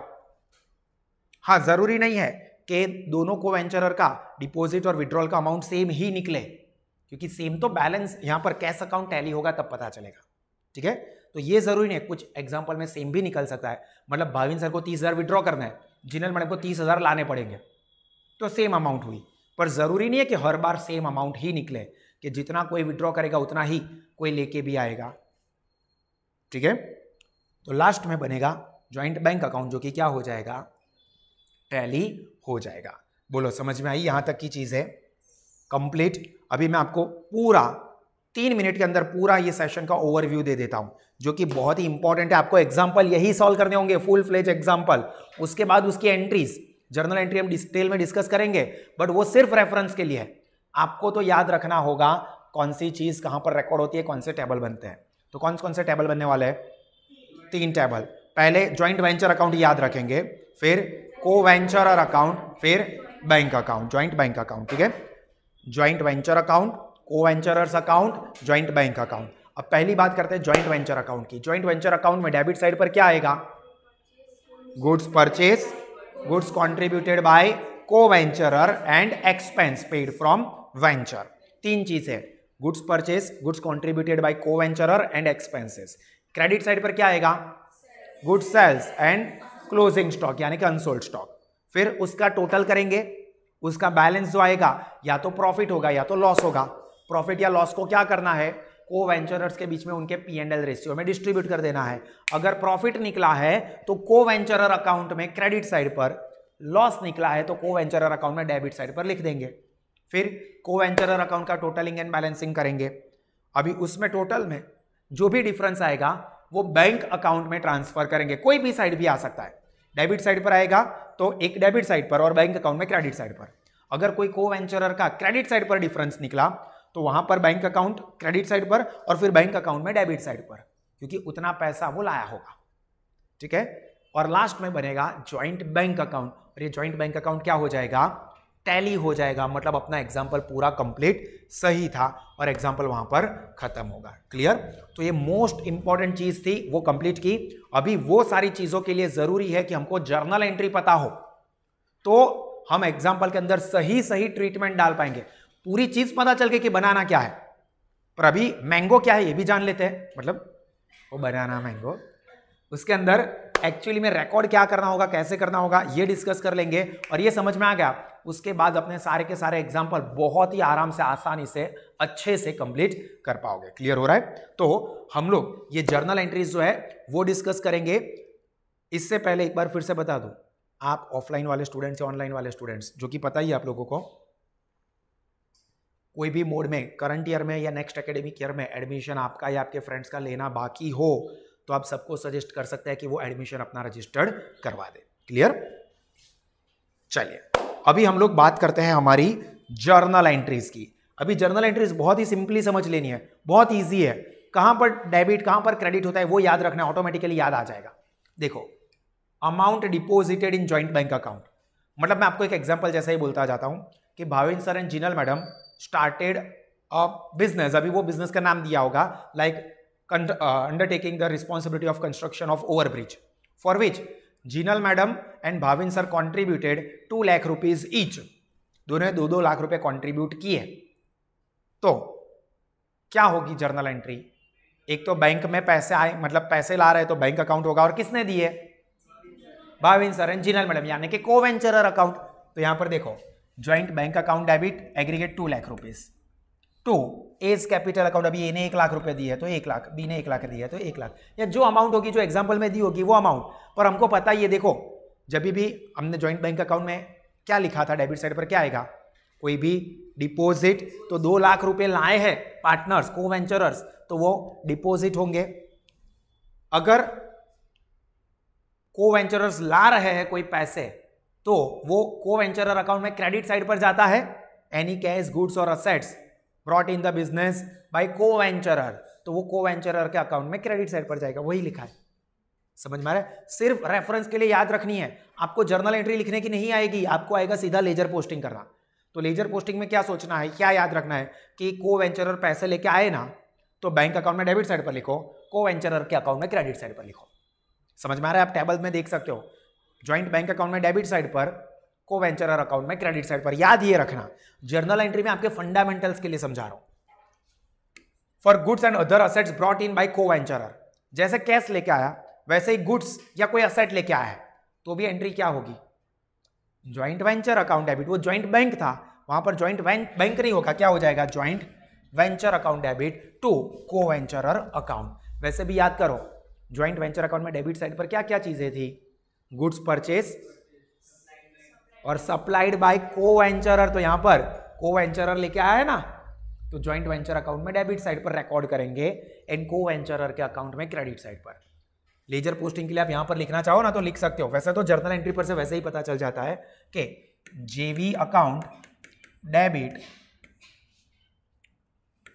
S1: हाँ जरूरी नहीं है कि दोनों को वेंचरर का डिपॉजिट और विड्रॉल का अमाउंट सेम ही निकले क्योंकि सेम तो बैलेंस यहां पर कैश अकाउंट टैली होगा तब पता चलेगा ठीक है तो ये जरूरी नहीं है कुछ एग्जाम्पल में सेम भी निकल सकता है मतलब भाविन सर को तीस हज़ार विड्रॉ करना है जिनल मैडम को तीस हज़ार लाने पड़ेंगे तो सेम अमाउंट हुई पर ज़रूरी नहीं है कि हर बार सेम अमाउंट ही निकले कि जितना कोई विड्रॉ करेगा उतना ही कोई लेके भी आएगा ठीक है तो लास्ट में बनेगा ज्वाइंट बैंक अकाउंट जो कि क्या हो जाएगा टैली हो जाएगा बोलो समझ में आई यहाँ तक की चीज़ है कंप्लीट अभी मैं आपको पूरा तीन मिनट के अंदर पूरा ये सेशन का ओवरव्यू दे देता हूं जो कि बहुत ही इंपॉर्टेंट है आपको एग्जाम्पल यही सॉल्व करने होंगे फुल फ्लेज एग्जाम्पल उसके बाद उसकी एंट्रीज जर्नल एंट्री हम डिटेल में डिस्कस करेंगे बट वो सिर्फ रेफरेंस के लिए है आपको तो याद रखना होगा कौन सी चीज़ कहां पर रिकॉर्ड होती है कौन से टेबल बनते हैं तो कौन कौन से टेबल बनने वाले हैं तीन टेबल पहले ज्वाइंट वेंचर अकाउंट याद रखेंगे फिर को वेंचर अकाउंट फिर bank account joint bank account ठीक है joint venture account co venturers account joint bank account अब पहली बात करते हैं ज्वाइंट वेंचर अकाउंट की ज्वाइंट वेंचर अकाउंट में डेबिट साइड पर क्या आएगा goods purchase goods contributed by को venturer and expense paid from venture तीन चीज है goods purchase goods contributed by को venturer and expenses credit side पर क्या आएगा good sales and closing stock यानी कि अनसोल्ड स्टॉक फिर उसका टोटल करेंगे उसका बैलेंस जो आएगा या तो प्रॉफिट होगा या तो लॉस होगा प्रॉफिट या लॉस को क्या करना है को वेंचरर्स के बीच में उनके पी एंड एल रेशियो में डिस्ट्रीब्यूट कर देना है अगर प्रॉफिट निकला है तो को वेंचरर अकाउंट में क्रेडिट साइड पर लॉस निकला है तो को वेंचरर अकाउंट में डेबिट साइड पर लिख देंगे फिर को वेंचरर अकाउंट का टोटलिंग एंड बैलेंसिंग करेंगे अभी उसमें टोटल में जो भी डिफरेंस आएगा वो बैंक अकाउंट में ट्रांसफर करेंगे कोई भी साइड भी आ सकता है डेबिट साइड पर आएगा तो एक डेबिट साइड पर और बैंक अकाउंट में क्रेडिट साइड पर अगर कोई को वेंचरर का क्रेडिट साइड पर डिफरेंस निकला तो वहां पर बैंक अकाउंट क्रेडिट साइड पर और फिर बैंक अकाउंट में डेबिट साइड पर क्योंकि उतना पैसा वो लाया होगा ठीक है और लास्ट में बनेगा ज्वाइंट बैंक अकाउंट और ये ज्वाइंट बैंक अकाउंट क्या हो जाएगा टैली हो जाएगा मतलब अपना एग्जाम्पल पूरा कंप्लीट सही था और एग्जाम्पल वहां पर खत्म होगा क्लियर तो ये मोस्ट इंपॉर्टेंट चीज थी वो कंप्लीट की अभी वो सारी चीजों के लिए जरूरी है कि हमको जर्नल एंट्री पता हो तो हम एग्जाम्पल के अंदर सही सही ट्रीटमेंट डाल पाएंगे पूरी चीज पता चल गई कि बनाना क्या है पर अभी मैंगो क्या है ये भी जान लेते हैं मतलब वो बनाना मैंगो उसके अंदर एक्चुअली में रिकॉर्ड क्या करना होगा कैसे करना होगा ये डिस्कस कर लेंगे और ये समझ में आ गया उसके बाद अपने सारे के सारे एग्जाम्पल बहुत ही आराम से आसानी से अच्छे से कंप्लीट कर पाओगे क्लियर हो रहा है तो हम लोग ये जर्नल एंट्रीज जो है वो डिस्कस करेंगे इससे पहले एक बार फिर से बता दूं आप ऑफलाइन वाले स्टूडेंट्स या ऑनलाइन वाले स्टूडेंट्स जो कि पता ही आप लोगों को कोई भी मोड में करंट ईयर में या नेक्स्ट एकेडमिक ईयर में एडमिशन आपका या आपके फ्रेंड्स का लेना बाकी हो तो आप सबको सजेस्ट कर सकते हैं कि वो एडमिशन अपना रजिस्टर्ड करवा दे क्लियर चलिए अभी हम लोग बात करते हैं हमारी जर्नल एंट्रीज की अभी जर्नल एंट्रीज बहुत ही सिंपली समझ लेनी है बहुत ईजी है कहां पर डेबिट कहां पर क्रेडिट होता है वो याद रखना ऑटोमेटिकली याद आ जाएगा देखो amount deposited in joint bank account मतलब मैं आपको एक एग्जाम्पल जैसा ही बोलता जाता हूं कि Bhavin sir and Jinal madam started business अभी वो बिजनेस का नाम दिया होगा like undertaking the responsibility of construction of over bridge for which Jinal madam and Bhavin sir contributed two lakh rupees each दोनों दो दो लाख रुपए कॉन्ट्रीब्यूट किए तो क्या होगी जर्नल एंट्री एक तो बैंक में पैसे आए मतलब पैसे ला रहे तो बैंक अकाउंट होगा और किसने दिए Bhavin sir and Jinal madam यानी कि वेंचर अकाउंट तो यहां पर देखो joint bank account debit aggregate two lakh rupees to as capital account अभी ए ने एक लाख रुपए दिया है तो एक लाख बी ने एक लाख दिया है तो एक लाख या जो अमाउंट होगी जो एग्जाम्पल में दी होगी वो अमाउंट पर हमको पता ही है देखो जब भी हमने ज्वाइंट बैंक अकाउंट में क्या लिखा था डेबिट साइड पर क्या आएगा कोई भी डिपॉजिट तो दो लाख रुपए लाए हैं पार्टनर्स को वेंचरर्स तो वो डिपॉजिट होंगे अगर को वेंचरर्स ला रहे हैं कोई पैसे तो वो को वेंचरर अकाउंट में क्रेडिट साइड पर जाता है एनी कैश गुड्स और assets brought in the business by को वेंचरर तो वो को वेंचरर के अकाउंट में क्रेडिट साइड पर जाएगा वही लिखा है समझ में आ रहा है सिर्फ रेफरेंस के लिए याद रखनी है आपको जर्नल एंट्री लिखने की नहीं आएगी आपको आएगा सीधा लेजर पोस्टिंग करना तो लेजर पोस्टिंग में क्या सोचना है क्या याद रखना है कि को वेंचरर पैसे लेके आए ना तो बैंक अकाउंट में डेबिट साइड पर लिखो को वेंचरर के अकाउंट में क्रेडिट साइड पर लिखो समझ में आ रहा है आप टेबल में देख सकते हो ज्वाइंट बैंक अकाउंट में डेबिट साइड पर को वेंचर अकाउंट में क्रेडिट साइड पर याद ये रखना जर्नल एंट्री में आपके फंडामेंटल्स के लिए समझा रहा हूं for goods and other assets brought in by co venturer जैसे कैश लेके आया वैसे ही गुड्स या कोई असेट लेके आया है तो भी एंट्री क्या होगी ज्वाइंट वेंचर अकाउंट डेबिट वो ज्वाइंट बैंक था वहां पर ज्वाइंट बैंक नहीं होगा क्या हो जाएगा joint venture account debit to co वेंचरर account वैसे भी याद करो ज्वाइंट वेंचर अकाउंट में डेबिट साइड पर क्या क्या चीजें थी गुड्स परचेस और सप्लाइड बाय को वेंचरर तो यहां पर को वेंचरर लेके आया है ना तो ज्वाइंट वेंचर अकाउंट में डेबिट साइड पर रिकॉर्ड करेंगे एंड को वेंचरर के अकाउंट में क्रेडिट साइड पर लेजर पोस्टिंग के लिए आप यहां पर लिखना चाहो ना तो लिख सकते हो वैसे तो जर्नल एंट्री पर से वैसे ही पता चल जाता है कि JV account debit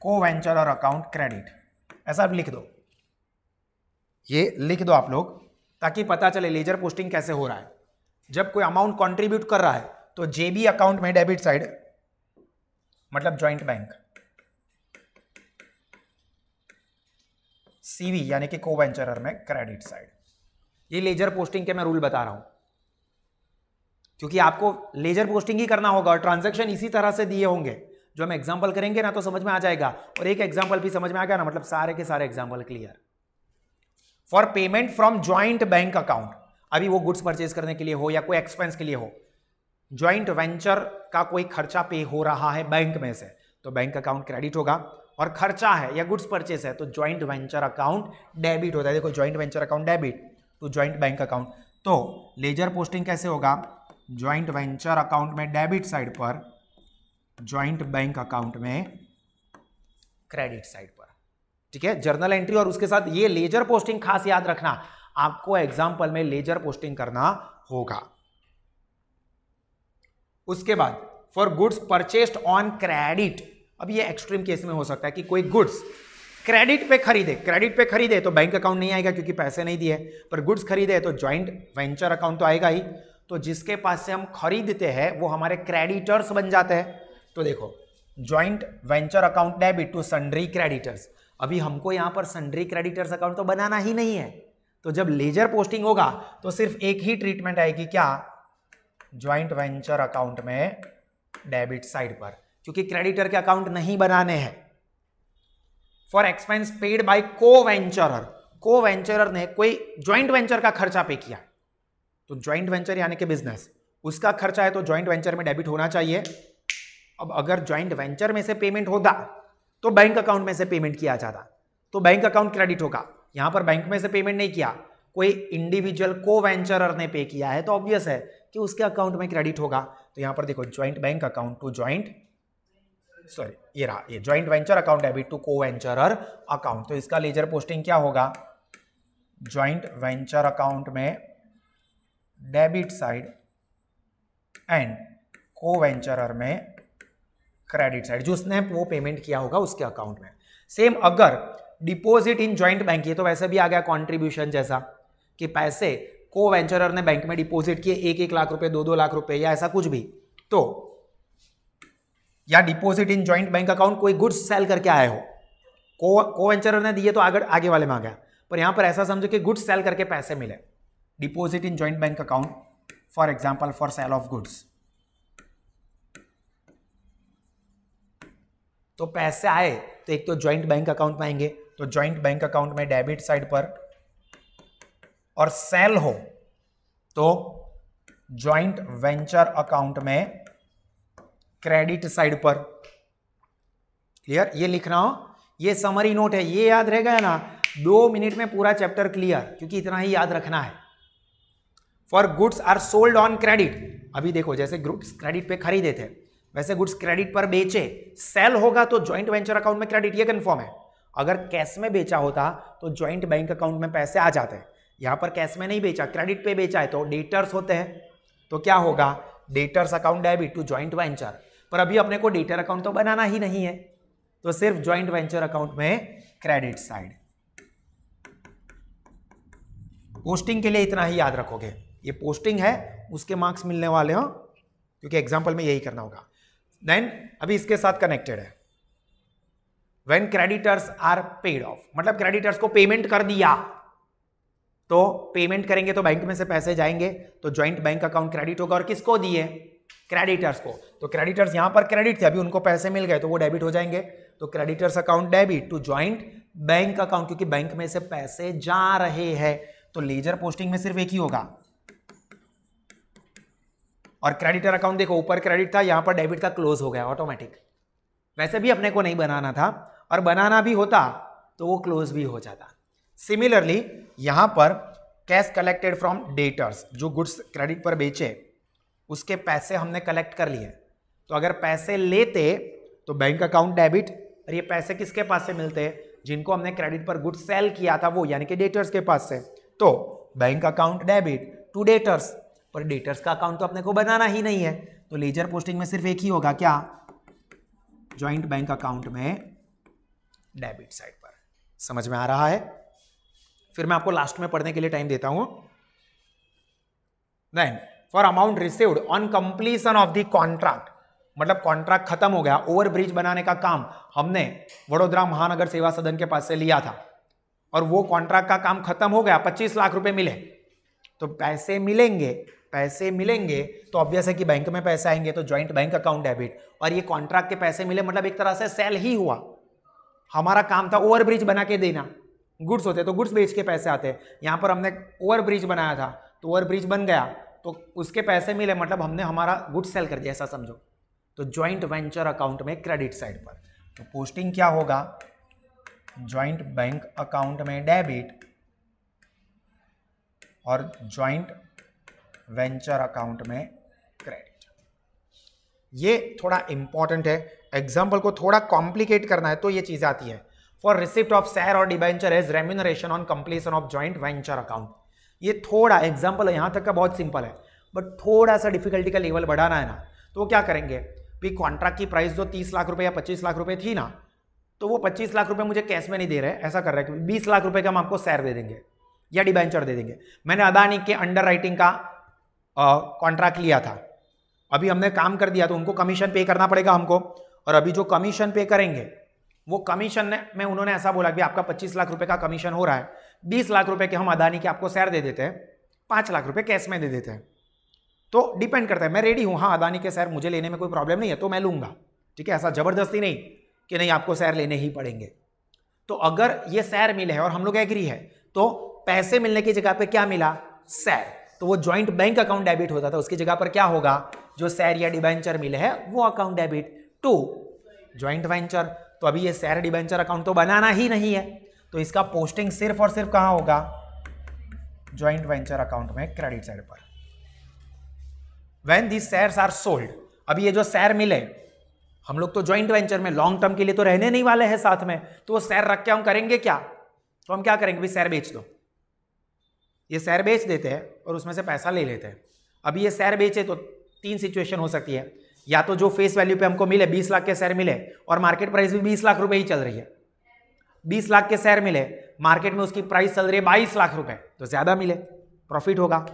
S1: co venture account credit ऐसा आप लिख दो ये लिख दो आप लोग ताकि पता चले लेजर पोस्टिंग कैसे हो रहा है जब कोई अमाउंट कंट्रीब्यूट कर रहा है तो जेबी अकाउंट में डेबिट साइड मतलब ज्वाइंट बैंक सीवी यानी कि कोवेंचरर में क्रेडिट साइड ये लेजर पोस्टिंग के मैं रूल बता रहा हूं क्योंकि आपको लेजर पोस्टिंग ही करना होगा और ट्रांजेक्शन इसी तरह से दिए होंगे जो हम एग्जाम्पल करेंगे ना तो समझ में आ जाएगा और एक एग्जाम्पल भी समझ में आ गया ना मतलब सारे के सारे example clear for payment from joint bank account अभी वो गुड्स परचेज करने के लिए हो या कोई एक्सपेंस के लिए हो ज्वाइंट वेंचर का कोई खर्चा पे हो रहा है बैंक में से तो बैंक अकाउंट क्रेडिट होगा और खर्चा है या गुड्स परचेस है तो ज्वाइंट वेंचर अकाउंट डेबिट होता है देखो joint venture account debit to joint bank account तो लेजर पोस्टिंग कैसे होगा ज्वाइंट वेंचर अकाउंट में डेबिट साइड पर ज्वाइंट बैंक अकाउंट में क्रेडिट साइड पर ठीक है जर्नल एंट्री और उसके साथ ये लेजर पोस्टिंग खास याद रखना आपको एग्जाम्पल में लेजर पोस्टिंग करना होगा उसके बाद for goods purchased on credit अब ये एक्सट्रीम केस में हो सकता है कि कोई गुड्स क्रेडिट पे खरीदे क्रेडिट पे खरीदे तो बैंक अकाउंट नहीं आएगा क्योंकि पैसे नहीं दिए पर गुड्स खरीदे तो ज्वाइंट वेंचर अकाउंट तो आएगा ही तो जिसके पास से हम खरीदते हैं वो हमारे क्रेडिटर्स बन जाते हैं तो देखो joint venture account debit to sundry creditors अभी हमको यहाँ पर सन्ड्री क्रेडिटर्स अकाउंट तो बनाना ही नहीं है तो जब लेजर पोस्टिंग होगा तो सिर्फ एक ही ट्रीटमेंट आएगी क्या ज्वाइंट वेंचर अकाउंट में डेबिट साइड पर क्योंकि क्रेडिटर के अकाउंट नहीं बनाने हैं फॉर एक्सपेंस पेड बाय को वेंचरर को वेंचरर ने कोई ज्वाइंट वेंचर का खर्चा पे किया तो ज्वाइंट वेंचर यानी कि बिजनेस उसका खर्चा है तो ज्वाइंट वेंचर में डेबिट होना चाहिए अब अगर ज्वाइंट वेंचर में से पेमेंट होता तो बैंक अकाउंट में से पेमेंट किया जाता तो बैंक अकाउंट क्रेडिट होगा यहां पर बैंक में से पेमेंट नहीं किया कोई इंडिविजुअल को वेंचरर ने पे किया है तो ऑब्वियस है कि उसके अकाउंट में क्रेडिट होगा तो यहां पर देखो joint bank account to joint sorry ये रहा ये joint venture account debit to co वेंचरर account तो इसका लेजर पोस्टिंग क्या होगा ज्वाइंट वेंचर अकाउंट में डेबिट साइड एंड को वेंचरर में क्रेडिट साइड जो उसने वो पेमेंट किया होगा उसके अकाउंट में सेम अगर डिपॉजिट इन ज्वाइंट बैंक ये तो वैसे भी आ गया कॉन्ट्रीब्यूशन जैसा कि पैसे को वेंचरर ने बैंक में डिपॉजिट किए एक एक लाख रुपए दो दो लाख रुपए या ऐसा कुछ भी तो या deposit in joint bank account कोई गुड्स सेल करके आए हो को को वेंचरर ने दिए तो आगे आगे वाले में आ गया पर यहां पर ऐसा समझो कि गुड्स सेल करके पैसे मिले deposit in joint bank account for example for sale of goods तो पैसे आए तो एक तो ज्वाइंट बैंक अकाउंट में आएंगे तो ज्वाइंट बैंक अकाउंट में डेबिट साइड पर और सेल हो तो ज्वाइंट वेंचर अकाउंट में क्रेडिट साइड पर क्लियर ये लिख रहा हूं ये समरी नोट है ये याद रह गया ना दो मिनट में पूरा चैप्टर क्लियर क्योंकि इतना ही याद रखना है for goods are sold on credit अभी देखो जैसे गुड्स क्रेडिट पे खरीदे थे वैसे गुड्स क्रेडिट पर बेचे सेल होगा तो ज्वाइंट वेंचर अकाउंट में क्रेडिट ये कन्फर्म है अगर कैश में बेचा होता तो ज्वाइंट बैंक अकाउंट में पैसे आ जाते हैं यहां पर कैश में नहीं बेचा क्रेडिट पे बेचा है तो डेटर्स होते हैं तो क्या होगा debtors account debit to joint venture पर अभी अपने को डेटर अकाउंट तो बनाना ही नहीं है तो सिर्फ ज्वाइंट वेंचर अकाउंट में क्रेडिट साइड पोस्टिंग के लिए इतना ही याद रखोगे ये पोस्टिंग है उसके मार्क्स मिलने वाले हो क्योंकि एग्जाम्पल में यही करना होगा देन अभी इसके साथ कनेक्टेड है when creditors are paid off मतलब क्रेडिटर्स को पेमेंट कर दिया तो पेमेंट करेंगे तो बैंक में से पैसे जाएंगे तो ज्वाइंट बैंक अकाउंट क्रेडिट होगा और किसको दिए क्रेडिटर्स को तो क्रेडिटर्स यहां पर क्रेडिट थे अभी उनको पैसे मिल गए तो वो डेबिट हो जाएंगे तो creditors account debit to joint bank account क्योंकि बैंक में से पैसे जा रहे हैं तो लेजर पोस्टिंग में सिर्फ एक ही होगा और क्रेडिटर अकाउंट देखो ऊपर क्रेडिट था यहाँ पर डेबिट का क्लोज हो गया ऑटोमेटिक वैसे भी अपने को नहीं बनाना था और बनाना भी होता तो वो क्लोज भी हो जाता सिमिलरली यहाँ पर कैश कलेक्टेड फ्रॉम डेटर्स जो गुड्स क्रेडिट पर बेचे उसके पैसे हमने कलेक्ट कर लिए तो अगर पैसे लेते तो बैंक अकाउंट डेबिट और ये पैसे किसके पास से मिलते जिनको हमने क्रेडिट पर गुड्स सेल किया था वो यानी कि डेटर्स के पास से तो bank account debit to debtors पर डेटर्स का अकाउंट तो अपने को बनाना ही नहीं है तो लेजर पोस्टिंग में सिर्फ एक ही होगा क्या ज्वाइंट बैंक अकाउंट में डेबिट साइड पर समझ में आ रहा है फिर मैं आपको लास्ट में पढ़ने के लिए टाइम देता हूं then for amount received on completion of the contract मतलब कॉन्ट्रैक्ट खत्म हो गया ओवर ब्रिज बनाने का काम हमने वडोदरा महानगर सेवा सदन के पास से लिया था और वो कॉन्ट्रैक्ट का काम खत्म हो गया पच्चीस लाख रुपए मिले तो पैसे मिलेंगे पैसे मिलेंगे तो ऑब्वियस है कि बैंक में पैसे आएंगे तो ज्वाइंट बैंक अकाउंट डेबिट और ये कॉन्ट्रैक्ट के पैसे मिले मतलब एक तरह से सेल ही हुआ हमारा काम था ओवरब्रिज बना के देना गुड्स होते तो गुड्स बेच के पैसे आते यहाँ पर हमने ओवरब्रिज बनाया था तो ओवरब्रिज बन गया तो उसके पैसे मिले मतलब हमने हमारा गुड्स सेल कर दिया ऐसा समझो तो ज्वाइंट वेंचर अकाउंट में क्रेडिट साइड पर तो पोस्टिंग क्या होगा ज्वाइंट बैंक अकाउंट में डेबिट और ज्वाइंट वेंचर अकाउंट में क्रेडिट ये थोड़ा इंपॉर्टेंट है एग्जाम्पल को थोड़ा कॉम्प्लिकेट करना है तो ये चीज आती है फॉर रिसिप्ट ऑफ शेयर और debenture as remuneration on completion of joint venture account ये थोड़ा एग्जाम्पल यहां तक का बहुत सिंपल है बट थोड़ा सा डिफिकल्टी का लेवल बढ़ाना है ना तो वो क्या करेंगे भी कॉन्ट्रैक्ट की प्राइस जो तीस लाख रुपए या पच्चीस लाख रुपए थी ना तो वो पच्चीस लाख रुपये मुझे कैश में नहीं दे रहे ऐसा कर रहा है कि बीस लाख रुपए का हम आपको शेयर दे देंगे या डिबेंचर दे देंगे मैंने अदानी के अंडर राइटिंग का कॉन्ट्रैक्ट लिया था अभी हमने काम कर दिया तो उनको कमीशन पे करना पड़ेगा हमको और अभी जो कमीशन पे करेंगे वो कमीशन ने मैं उन्होंने ऐसा बोला कि आपका 25 लाख रुपए का कमीशन हो रहा है 20 लाख रुपए के हम अदानी के आपको शेयर दे देते हैं 5 लाख रुपए कैश में दे देते हैं तो डिपेंड करता है मैं रेडी हूँ हाँ अदानी के शेयर मुझे लेने में कोई प्रॉब्लम नहीं है तो मैं लूँगा ठीक है ऐसा ज़बरदस्ती नहीं कि नहीं आपको शेयर लेने ही पड़ेंगे तो अगर ये शेयर मिले हैं और हम लोग एग्री है तो पैसे मिलने की जगह पर क्या मिला शेयर तो वो ज्वाइंट बैंक अकाउंट डेबिट होता था उसकी जगह पर क्या होगा जो शेयर या डिबेंचर मिले है वो account debit to joint venture तो अभी ये शेयर डिबेंचर अकाउंट तो बनाना ही नहीं है तो इसका पोस्टिंग सिर्फ और सिर्फ कहाँ होगा ज्वाइंट वेंचर अकाउंट में क्रेडिट साइड पर when these share are sold अभी ये जो शेयर मिले हम लोग तो ज्वाइंट वेंचर में लॉन्ग टर्म के लिए तो रहने नहीं वाले हैं साथ में तो वो शेयर रख के हम करेंगे क्या तो हम क्या करेंगे भाई शेयर बेच दो ये शेयर बेच देते हैं और उसमें से पैसा ले लेते हैं अभी ये शेयर बेचे तो तीन सिचुएशन हो सकती है या तो जो फेस वैल्यू पे हमको मिले बीस लाख के शेयर मिले और मार्केट प्राइस भी बीस लाख रुपए ही चल रही है बीस लाख के शेयर मिले मार्केट में उसकी प्राइस चल रही है बाईस लाख रुपए तो ज़्यादा मिले प्रॉफिट होगा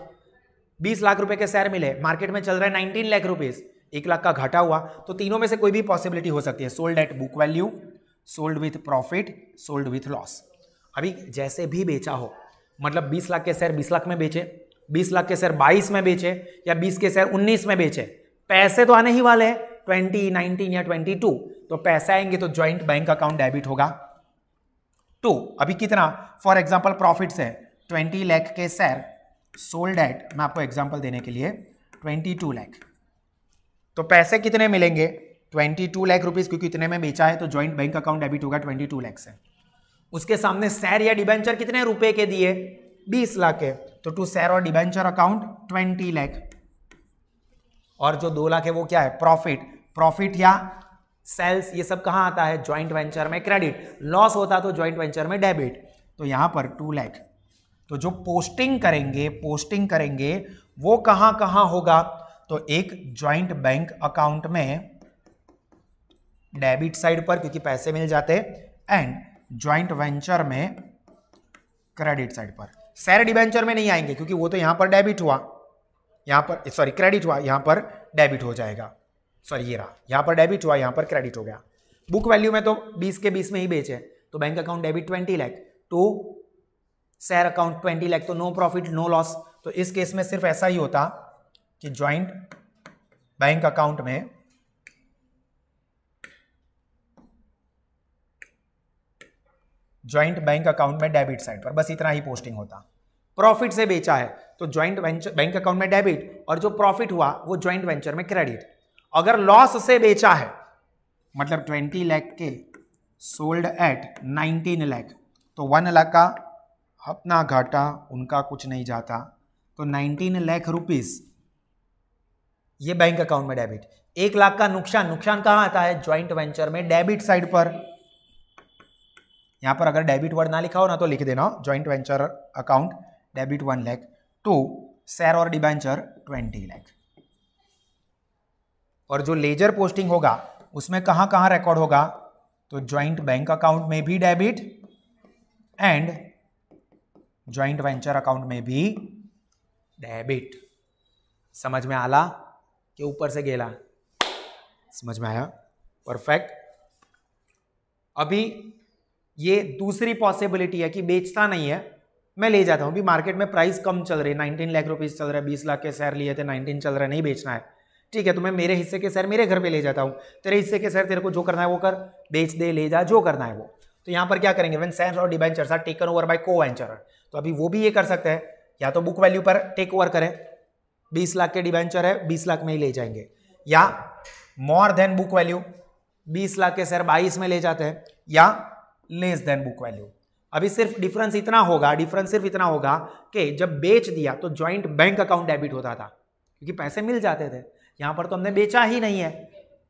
S1: बीस लाख रुपए के शेयर मिले मार्केट में चल रहा है नाइनटीन लाख रुपीज़ एक लाख का घाटा हुआ तो तीनों में से कोई भी पॉसिबिलिटी हो सकती है sold at book value sold with profit sold with loss अभी जैसे भी बेचा हो मतलब बीस लाख के शेयर बीस लाख में बेचे बीस लाख के शेयर बाईस में बेचे या बीस के शेयर उन्नीस में बेचे पैसे तो आने ही वाले हैं ट्वेंटी नाइनटीन या ट्वेंटी टू तो पैसे आएंगे तो ज्वाइंट बैंक अकाउंट डेबिट होगा टू अभी कितना फॉर एग्जाम्पल प्रॉफिट है ट्वेंटी लैख के शेयर सोल्ड एट मैं आपको एग्जाम्पल देने के लिए ट्वेंटी टू लैख तो पैसे कितने मिलेंगे ट्वेंटी टू लैख रुपीज़ क्योंकि इतने में बेचा है तो ज्वाइंट बैंक अकाउंट डेबिट होगा ट्वेंटी टू लैख से उसके सामने सैर या डिबेंचर कितने रुपए के दिए बीस लाख के तो टू सैर और डिबेंचर अकाउंट ट्वेंटी लाख और जो दो लाख है वो क्या है प्रॉफिट प्रॉफिट या सेल्स ये सब कहाँ आता है ज्वाइंट वेंचर में क्रेडिट लॉस होता तो ज्वाइंट वेंचर में डेबिट तो यहाँ पर टू लैख तो जो पोस्टिंग करेंगे पोस्टिंग करेंगे वो कहाँ कहाँ होगा तो एक ज्वाइंट बैंक अकाउंट में डेबिट साइड पर क्योंकि पैसे मिल जाते एंड ज्वाइंट वेंचर में क्रेडिट साइड पर सैर डिवेंचर में नहीं आएंगे क्योंकि वो तो यहां पर डेबिट हुआ यहां पर सॉरी क्रेडिट हुआ यहां पर डेबिट हो जाएगा सॉरी ये रहा यहां पर डेबिट हुआ यहां पर क्रेडिट हो गया बुक वैल्यू में तो 20 के 20 में ही बेचे तो bank account debit 20 lakh to share account 20 lakh तो नो प्रॉफिट नो लॉस तो इस केस में सिर्फ ऐसा ही होता कि ज्वाइंट बैंक अकाउंट में ज्वाइंट बैंक अकाउंट में डेबिट साइड पर बस इतना ही पोस्टिंग होता प्रॉफिट से बेचा है तो ज्वाइंट वेंचर बैंक अकाउंट में डेबिट और जो प्रॉफिट हुआ वो ज्वाइंट वेंचर में क्रेडिट अगर लॉस से बेचा है मतलब ट्वेंटी लैख के सोल्ड एट नाइनटीन लैख तो वन लाख का अपना घाटा उनका कुछ नहीं जाता तो नाइनटीन लाख रुपीस ये बैंक अकाउंट में डेबिट एक लाख का नुकसान नुकसान कहाँ आता है ज्वाइंट वेंचर में डेबिट साइड पर यहाँ पर अगर डेबिट वर्ड ना लिखा हो ना तो लिख देना joint venture account debit one lakh to share और डिबेंचर ट्वेंटी लैख और जो लेजर पोस्टिंग होगा उसमें कहाँ कहाँ रिकॉर्ड होगा तो ज्वाइंट बैंक अकाउंट में भी debit and joint venture account में भी डेबिट समझ में आला कि ऊपर से गेला समझ में आया परफेक्ट अभी ये दूसरी पॉसिबिलिटी है कि बेचता नहीं है मैं ले जाता हूँ भी मार्केट में प्राइस कम चल रही है नाइनटीन लाख रुपीज़ चल रहा है बीस लाख के शेयर लिए थे नाइनटीन चल रहा है नहीं बेचना है ठीक है तो मैं मेरे हिस्से के शेयर मेरे घर पे ले जाता हूँ तेरे हिस्से के शेयर तेरे को जो करना है वो कर बेच दे ले जा जो करना है वो तो यहाँ पर क्या करेंगे वेन सेंस और debenture are taken over by co venture तो अभी वो भी ये कर सकते हैं या तो बुक वैल्यू पर टेक ओवर करें बीस लाख के डिवेंचर है बीस लाख में ही ले जाएंगे या मोर देन बुक वैल्यू बीस लाख के शेयर बाईस में ले जाते हैं या लेस देन बुक वैल्यू अभी सिर्फ डिफरेंस इतना होगा डिफरेंस सिर्फ इतना होगा कि जब बेच दिया तो ज्वाइंट बैंक अकाउंट डेबिट होता था क्योंकि पैसे मिल जाते थे यहाँ पर तो हमने बेचा ही नहीं है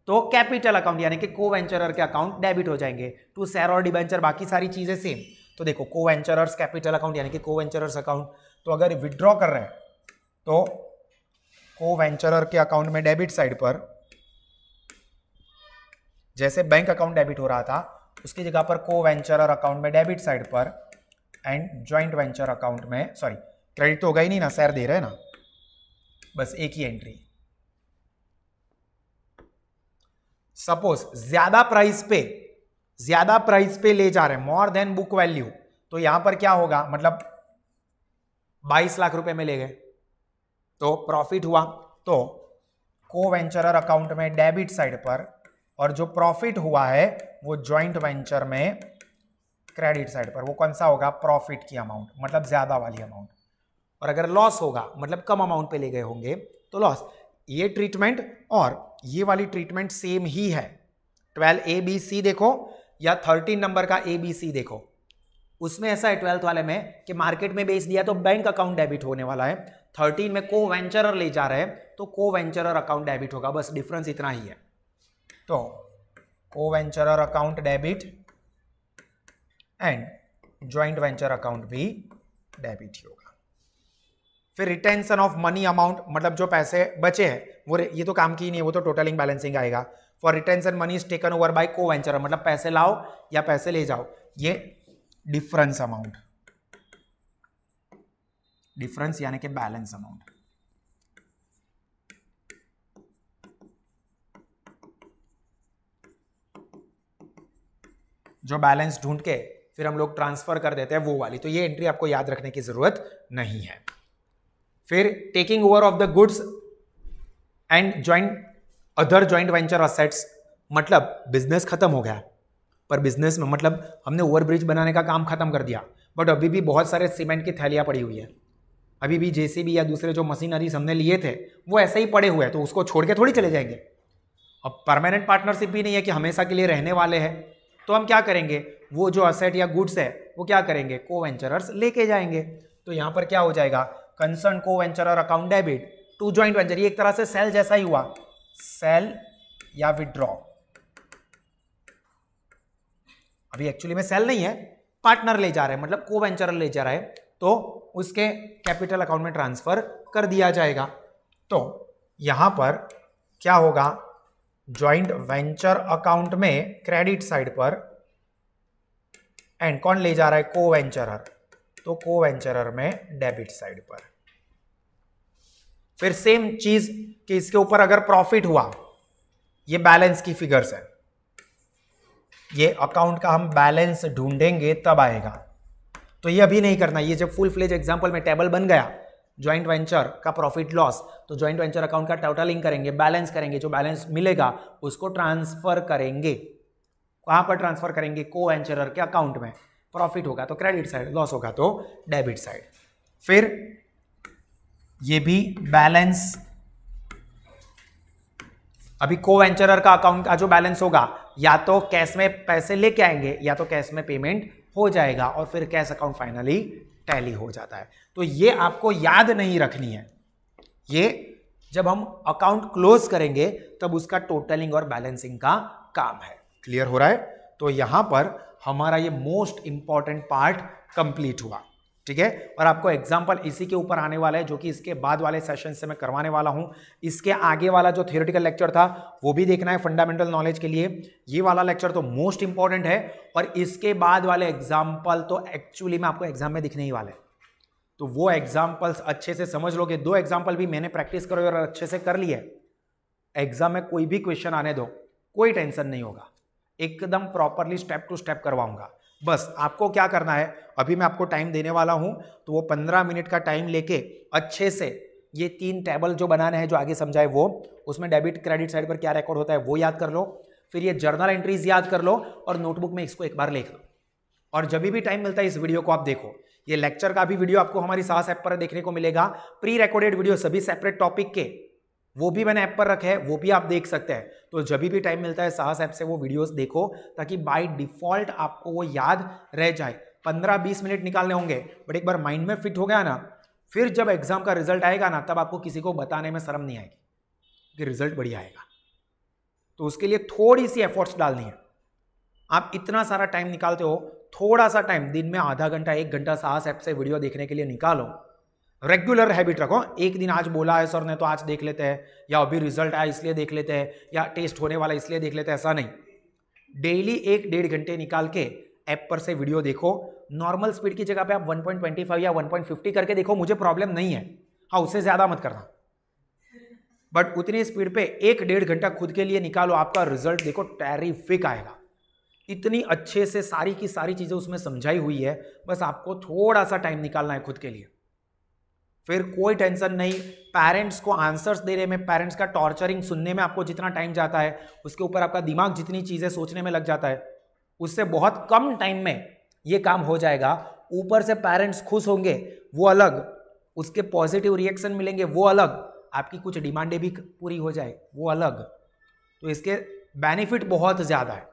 S1: तो कैपिटल अकाउंट यानी कि को वेंचरर के अकाउंट डेबिट हो जाएंगे टू सैर और डिबेंचर बाकी सारी चीज़ें सेम तो देखो को वेंचरर्स कैपिटल अकाउंट यानी कि को वेंचरर्स अकाउंट तो अगर विदड्रॉ कर रहे हैं तो को वेंचरर के अकाउंट में डेबिट साइड पर जैसे बैंक अकाउंट डेबिट हो रहा था उसकी जगह पर को वेंचर अकाउंट में डेबिट साइड पर एंड ज्वाइंट वेंचर अकाउंट में सॉरी क्रेडिट तो होगा ही नहीं ना सैर दे रहे हैं ना बस एक ही एंट्री सपोज ज्यादा प्राइस पे ज्यादा प्राइस पे ले जा रहे हैं मोर देन बुक वैल्यू तो यहां पर क्या होगा मतलब 22 लाख रुपए में ले गए तो प्रॉफिट हुआ तो को वेंचरर अकाउंट में डेबिट साइड पर और जो प्रॉफिट हुआ है वो ज्वाइंट वेंचर में क्रेडिट साइड पर वो कौन सा होगा प्रॉफिट की अमाउंट मतलब ज़्यादा वाली अमाउंट और अगर लॉस होगा मतलब कम अमाउंट पे ले गए होंगे तो लॉस ये ट्रीटमेंट और ये वाली ट्रीटमेंट सेम ही है ट्वेल्व ए बी सी देखो या थर्टीन नंबर का ए बी सी देखो उसमें ऐसा है ट्वेल्थ वाले में कि मार्केट में बेच दिया तो बैंक अकाउंट डेबिट होने वाला है थर्टीन में को वेंचरर ले जा रहे हैं तो को वेंचरर अकाउंट डेबिट होगा बस डिफरेंस इतना ही है तो co venture account debit and joint venture account भी डेबिट ही होगा फिर रिटेंशन ऑफ मनी अमाउंट मतलब जो पैसे बचे हैं वो ये तो काम की ही नहीं वो तो टोटलिंग बैलेंसिंग आएगा for retention money is taken over by co venture मतलब पैसे लाओ या पैसे ले जाओ ये डिफरेंस अमाउंट डिफरेंस यानी कि बैलेंस अमाउंट जो बैलेंस ढूंढ के फिर हम लोग ट्रांसफर कर देते हैं वो वाली तो ये एंट्री आपको याद रखने की जरूरत नहीं है फिर taking over of the goods and joint other joint venture assets मतलब बिजनेस खत्म हो गया पर बिजनेस में मतलब हमने ओवरब्रिज बनाने का काम खत्म कर दिया बट अभी भी बहुत सारे सीमेंट की थैलियाँ पड़ी हुई है अभी भी जेसीबी या दूसरे जो मशीनरीज हमने लिए थे वो ऐसे ही पड़े हुए हैं तो उसको छोड़ के थोड़ी चले जाएंगे अब परमानेंट पार्टनरशिप भी नहीं है कि हमेशा के लिए रहने वाले हैं तो हम क्या करेंगे वो जो असेट या गुड्स है वो क्या करेंगे को वेंचरर्स लेके जाएंगे तो यहाँ पर क्या हो जाएगा concern co वेंचरर account debit to joint venture ये एक तरह से सेल जैसा ही हुआ सेल या विड्रॉ अभी एक्चुअली में सेल नहीं है पार्टनर ले जा रहे हैं मतलब को वेंचरर ले जा रहा है तो उसके कैपिटल अकाउंट में ट्रांसफर कर दिया जाएगा तो यहां पर क्या होगा ज्वाइंट वेंचर अकाउंट में क्रेडिट साइड पर एंड कौन ले जा रहा है को वेंचरर तो को वेंचरर में डेबिट साइड पर फिर सेम चीज कि इसके ऊपर अगर प्रॉफिट हुआ ये बैलेंस की फिगर्स है ये अकाउंट का हम बैलेंस ढूंढेंगे तब आएगा तो ये अभी नहीं करना ये जब फुल फ्लेज एग्जाम्पल में टेबल बन गया ज्वाइंट वेंचर का प्रॉफिट लॉस तो ज्वाइंट वेंचर अकाउंट का टोटलिंग करेंगे बैलेंस करेंगे जो बैलेंस मिलेगा उसको ट्रांसफर करेंगे कहाँ पर ट्रांसफर करेंगे को वेंचरर के अकाउंट में प्रॉफिट होगा तो क्रेडिट साइड लॉस होगा तो डेबिट साइड फिर ये भी बैलेंस अभी को वेंचरर का अकाउंट का जो बैलेंस होगा या तो कैश में पैसे लेके आएंगे या तो कैश में पेमेंट हो जाएगा और फिर कैश अकाउंट फाइनली टैली हो जाता है तो ये आपको याद नहीं रखनी है ये जब हम अकाउंट क्लोज करेंगे तब उसका टोटलिंग और बैलेंसिंग का काम है क्लियर हो रहा है तो यहां पर हमारा ये मोस्ट इंपॉर्टेंट पार्ट कंप्लीट हुआ ठीक है और आपको एग्जाम्पल इसी के ऊपर आने वाला है जो कि इसके बाद वाले सेशन से मैं करवाने वाला हूँ इसके आगे वाला जो थियोरिटिकल लेक्चर था वो भी देखना है फंडामेंटल नॉलेज के लिए ये वाला लेक्चर तो मोस्ट इंपॉर्टेंट है और इसके बाद वाले एग्जाम्पल तो एक्चुअली में आपको एग्जाम में दिखने ही वाला है तो वो एग्जाम्पल्स अच्छे से समझ लोगे दो एग्जाम्पल भी मैंने प्रैक्टिस करो और अच्छे से कर लिया एग्जाम में कोई भी क्वेश्चन आने दो कोई टेंशन नहीं होगा एकदम प्रॉपरली स्टेप टू स्टेप करवाऊंगा बस आपको क्या करना है अभी मैं आपको टाइम देने वाला हूँ तो वो पंद्रह मिनट का टाइम लेके अच्छे से ये तीन टेबल जो बनाने हैं जो आगे समझाए वो उसमें डेबिट क्रेडिट साइड पर क्या रिकॉर्ड होता है वो याद कर लो फिर ये जर्नल एंट्रीज याद कर लो और नोटबुक में इसको एक बार लिख लो और जब भी टाइम मिलता है इस वीडियो को आप देखो ये लेक्चर का भी वीडियो आपको हमारी सास ऐप पर देखने को मिलेगा प्री रिकॉर्डेड वीडियो सभी सेपरेट टॉपिक के वो भी मैंने ऐप पर रखे है वो भी आप देख सकते हैं तो जब भी टाइम मिलता है साहस ऐप से वो वीडियोस देखो ताकि बाय डिफॉल्ट आपको वो याद रह जाए पंद्रह बीस मिनट निकालने होंगे बट एक बार माइंड में फिट हो गया ना फिर जब एग्जाम का रिजल्ट आएगा ना तब आपको किसी को बताने में शर्म नहीं आएगी कि रिजल्ट बढ़िया आएगा तो उसके लिए थोड़ी सी एफर्ट्स डालनी है आप इतना सारा टाइम निकालते हो थोड़ा सा टाइम दिन में आधा घंटा एक घंटा साहस ऐप से वीडियो देखने के लिए निकालो रेगुलर हैबिट रखो एक दिन आज बोला है सर ने तो आज देख लेते हैं या अभी रिजल्ट आया इसलिए देख लेते हैं या टेस्ट होने वाला इसलिए देख लेते हैं ऐसा नहीं डेली एक डेढ़ घंटे निकाल के ऐप पर से वीडियो देखो नॉर्मल स्पीड की जगह पे आप 1.25 या 1.50 करके देखो मुझे प्रॉब्लम नहीं है हाँ उससे ज़्यादा मत करना बट उतनी स्पीड पे एक डेढ़ घंटा खुद के लिए निकालो आपका रिजल्ट देखो टेरिफिक आएगा इतनी अच्छे से सारी की सारी चीज़ें उसमें समझाई हुई है बस आपको थोड़ा सा टाइम निकालना है खुद के लिए फिर कोई टेंशन नहीं पेरेंट्स को आंसर्स देने में पेरेंट्स का टॉर्चरिंग सुनने में आपको जितना टाइम जाता है उसके ऊपर आपका दिमाग जितनी चीज़ें सोचने में लग जाता है उससे बहुत कम टाइम में ये काम हो जाएगा ऊपर से पेरेंट्स खुश होंगे वो अलग उसके पॉजिटिव रिएक्शन मिलेंगे वो अलग आपकी कुछ डिमांडें भी पूरी हो जाए वो अलग तो इसके बेनिफिट बहुत ज़्यादा है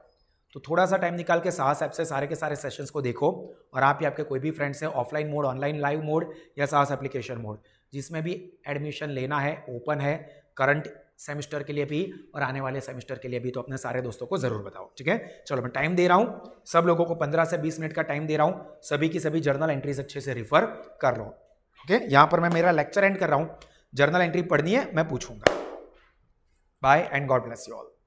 S1: तो थोड़ा सा टाइम निकाल के साहस ऐप से सारे के सारे सेशंस को देखो और आप या आपके कोई भी फ्रेंड्स हैं offline mode online live mode या साहस एप्लीकेशन मोड जिसमें भी एडमिशन लेना है ओपन है करंट सेमेस्टर के लिए भी और आने वाले सेमेस्टर के लिए भी तो अपने सारे दोस्तों को जरूर बताओ ठीक है चलो मैं टाइम दे रहा हूँ सब लोगों को पंद्रह से बीस मिनट का टाइम दे रहा हूँ सभी की सभी जर्नल एंट्रीज अच्छे से रिफर कर लो ओके यहाँ पर मैं मेरा लेक्चर एंड कर रहा हूँ जर्नल एंट्री पढ़नी है मैं पूछूंगा bye and God bless you all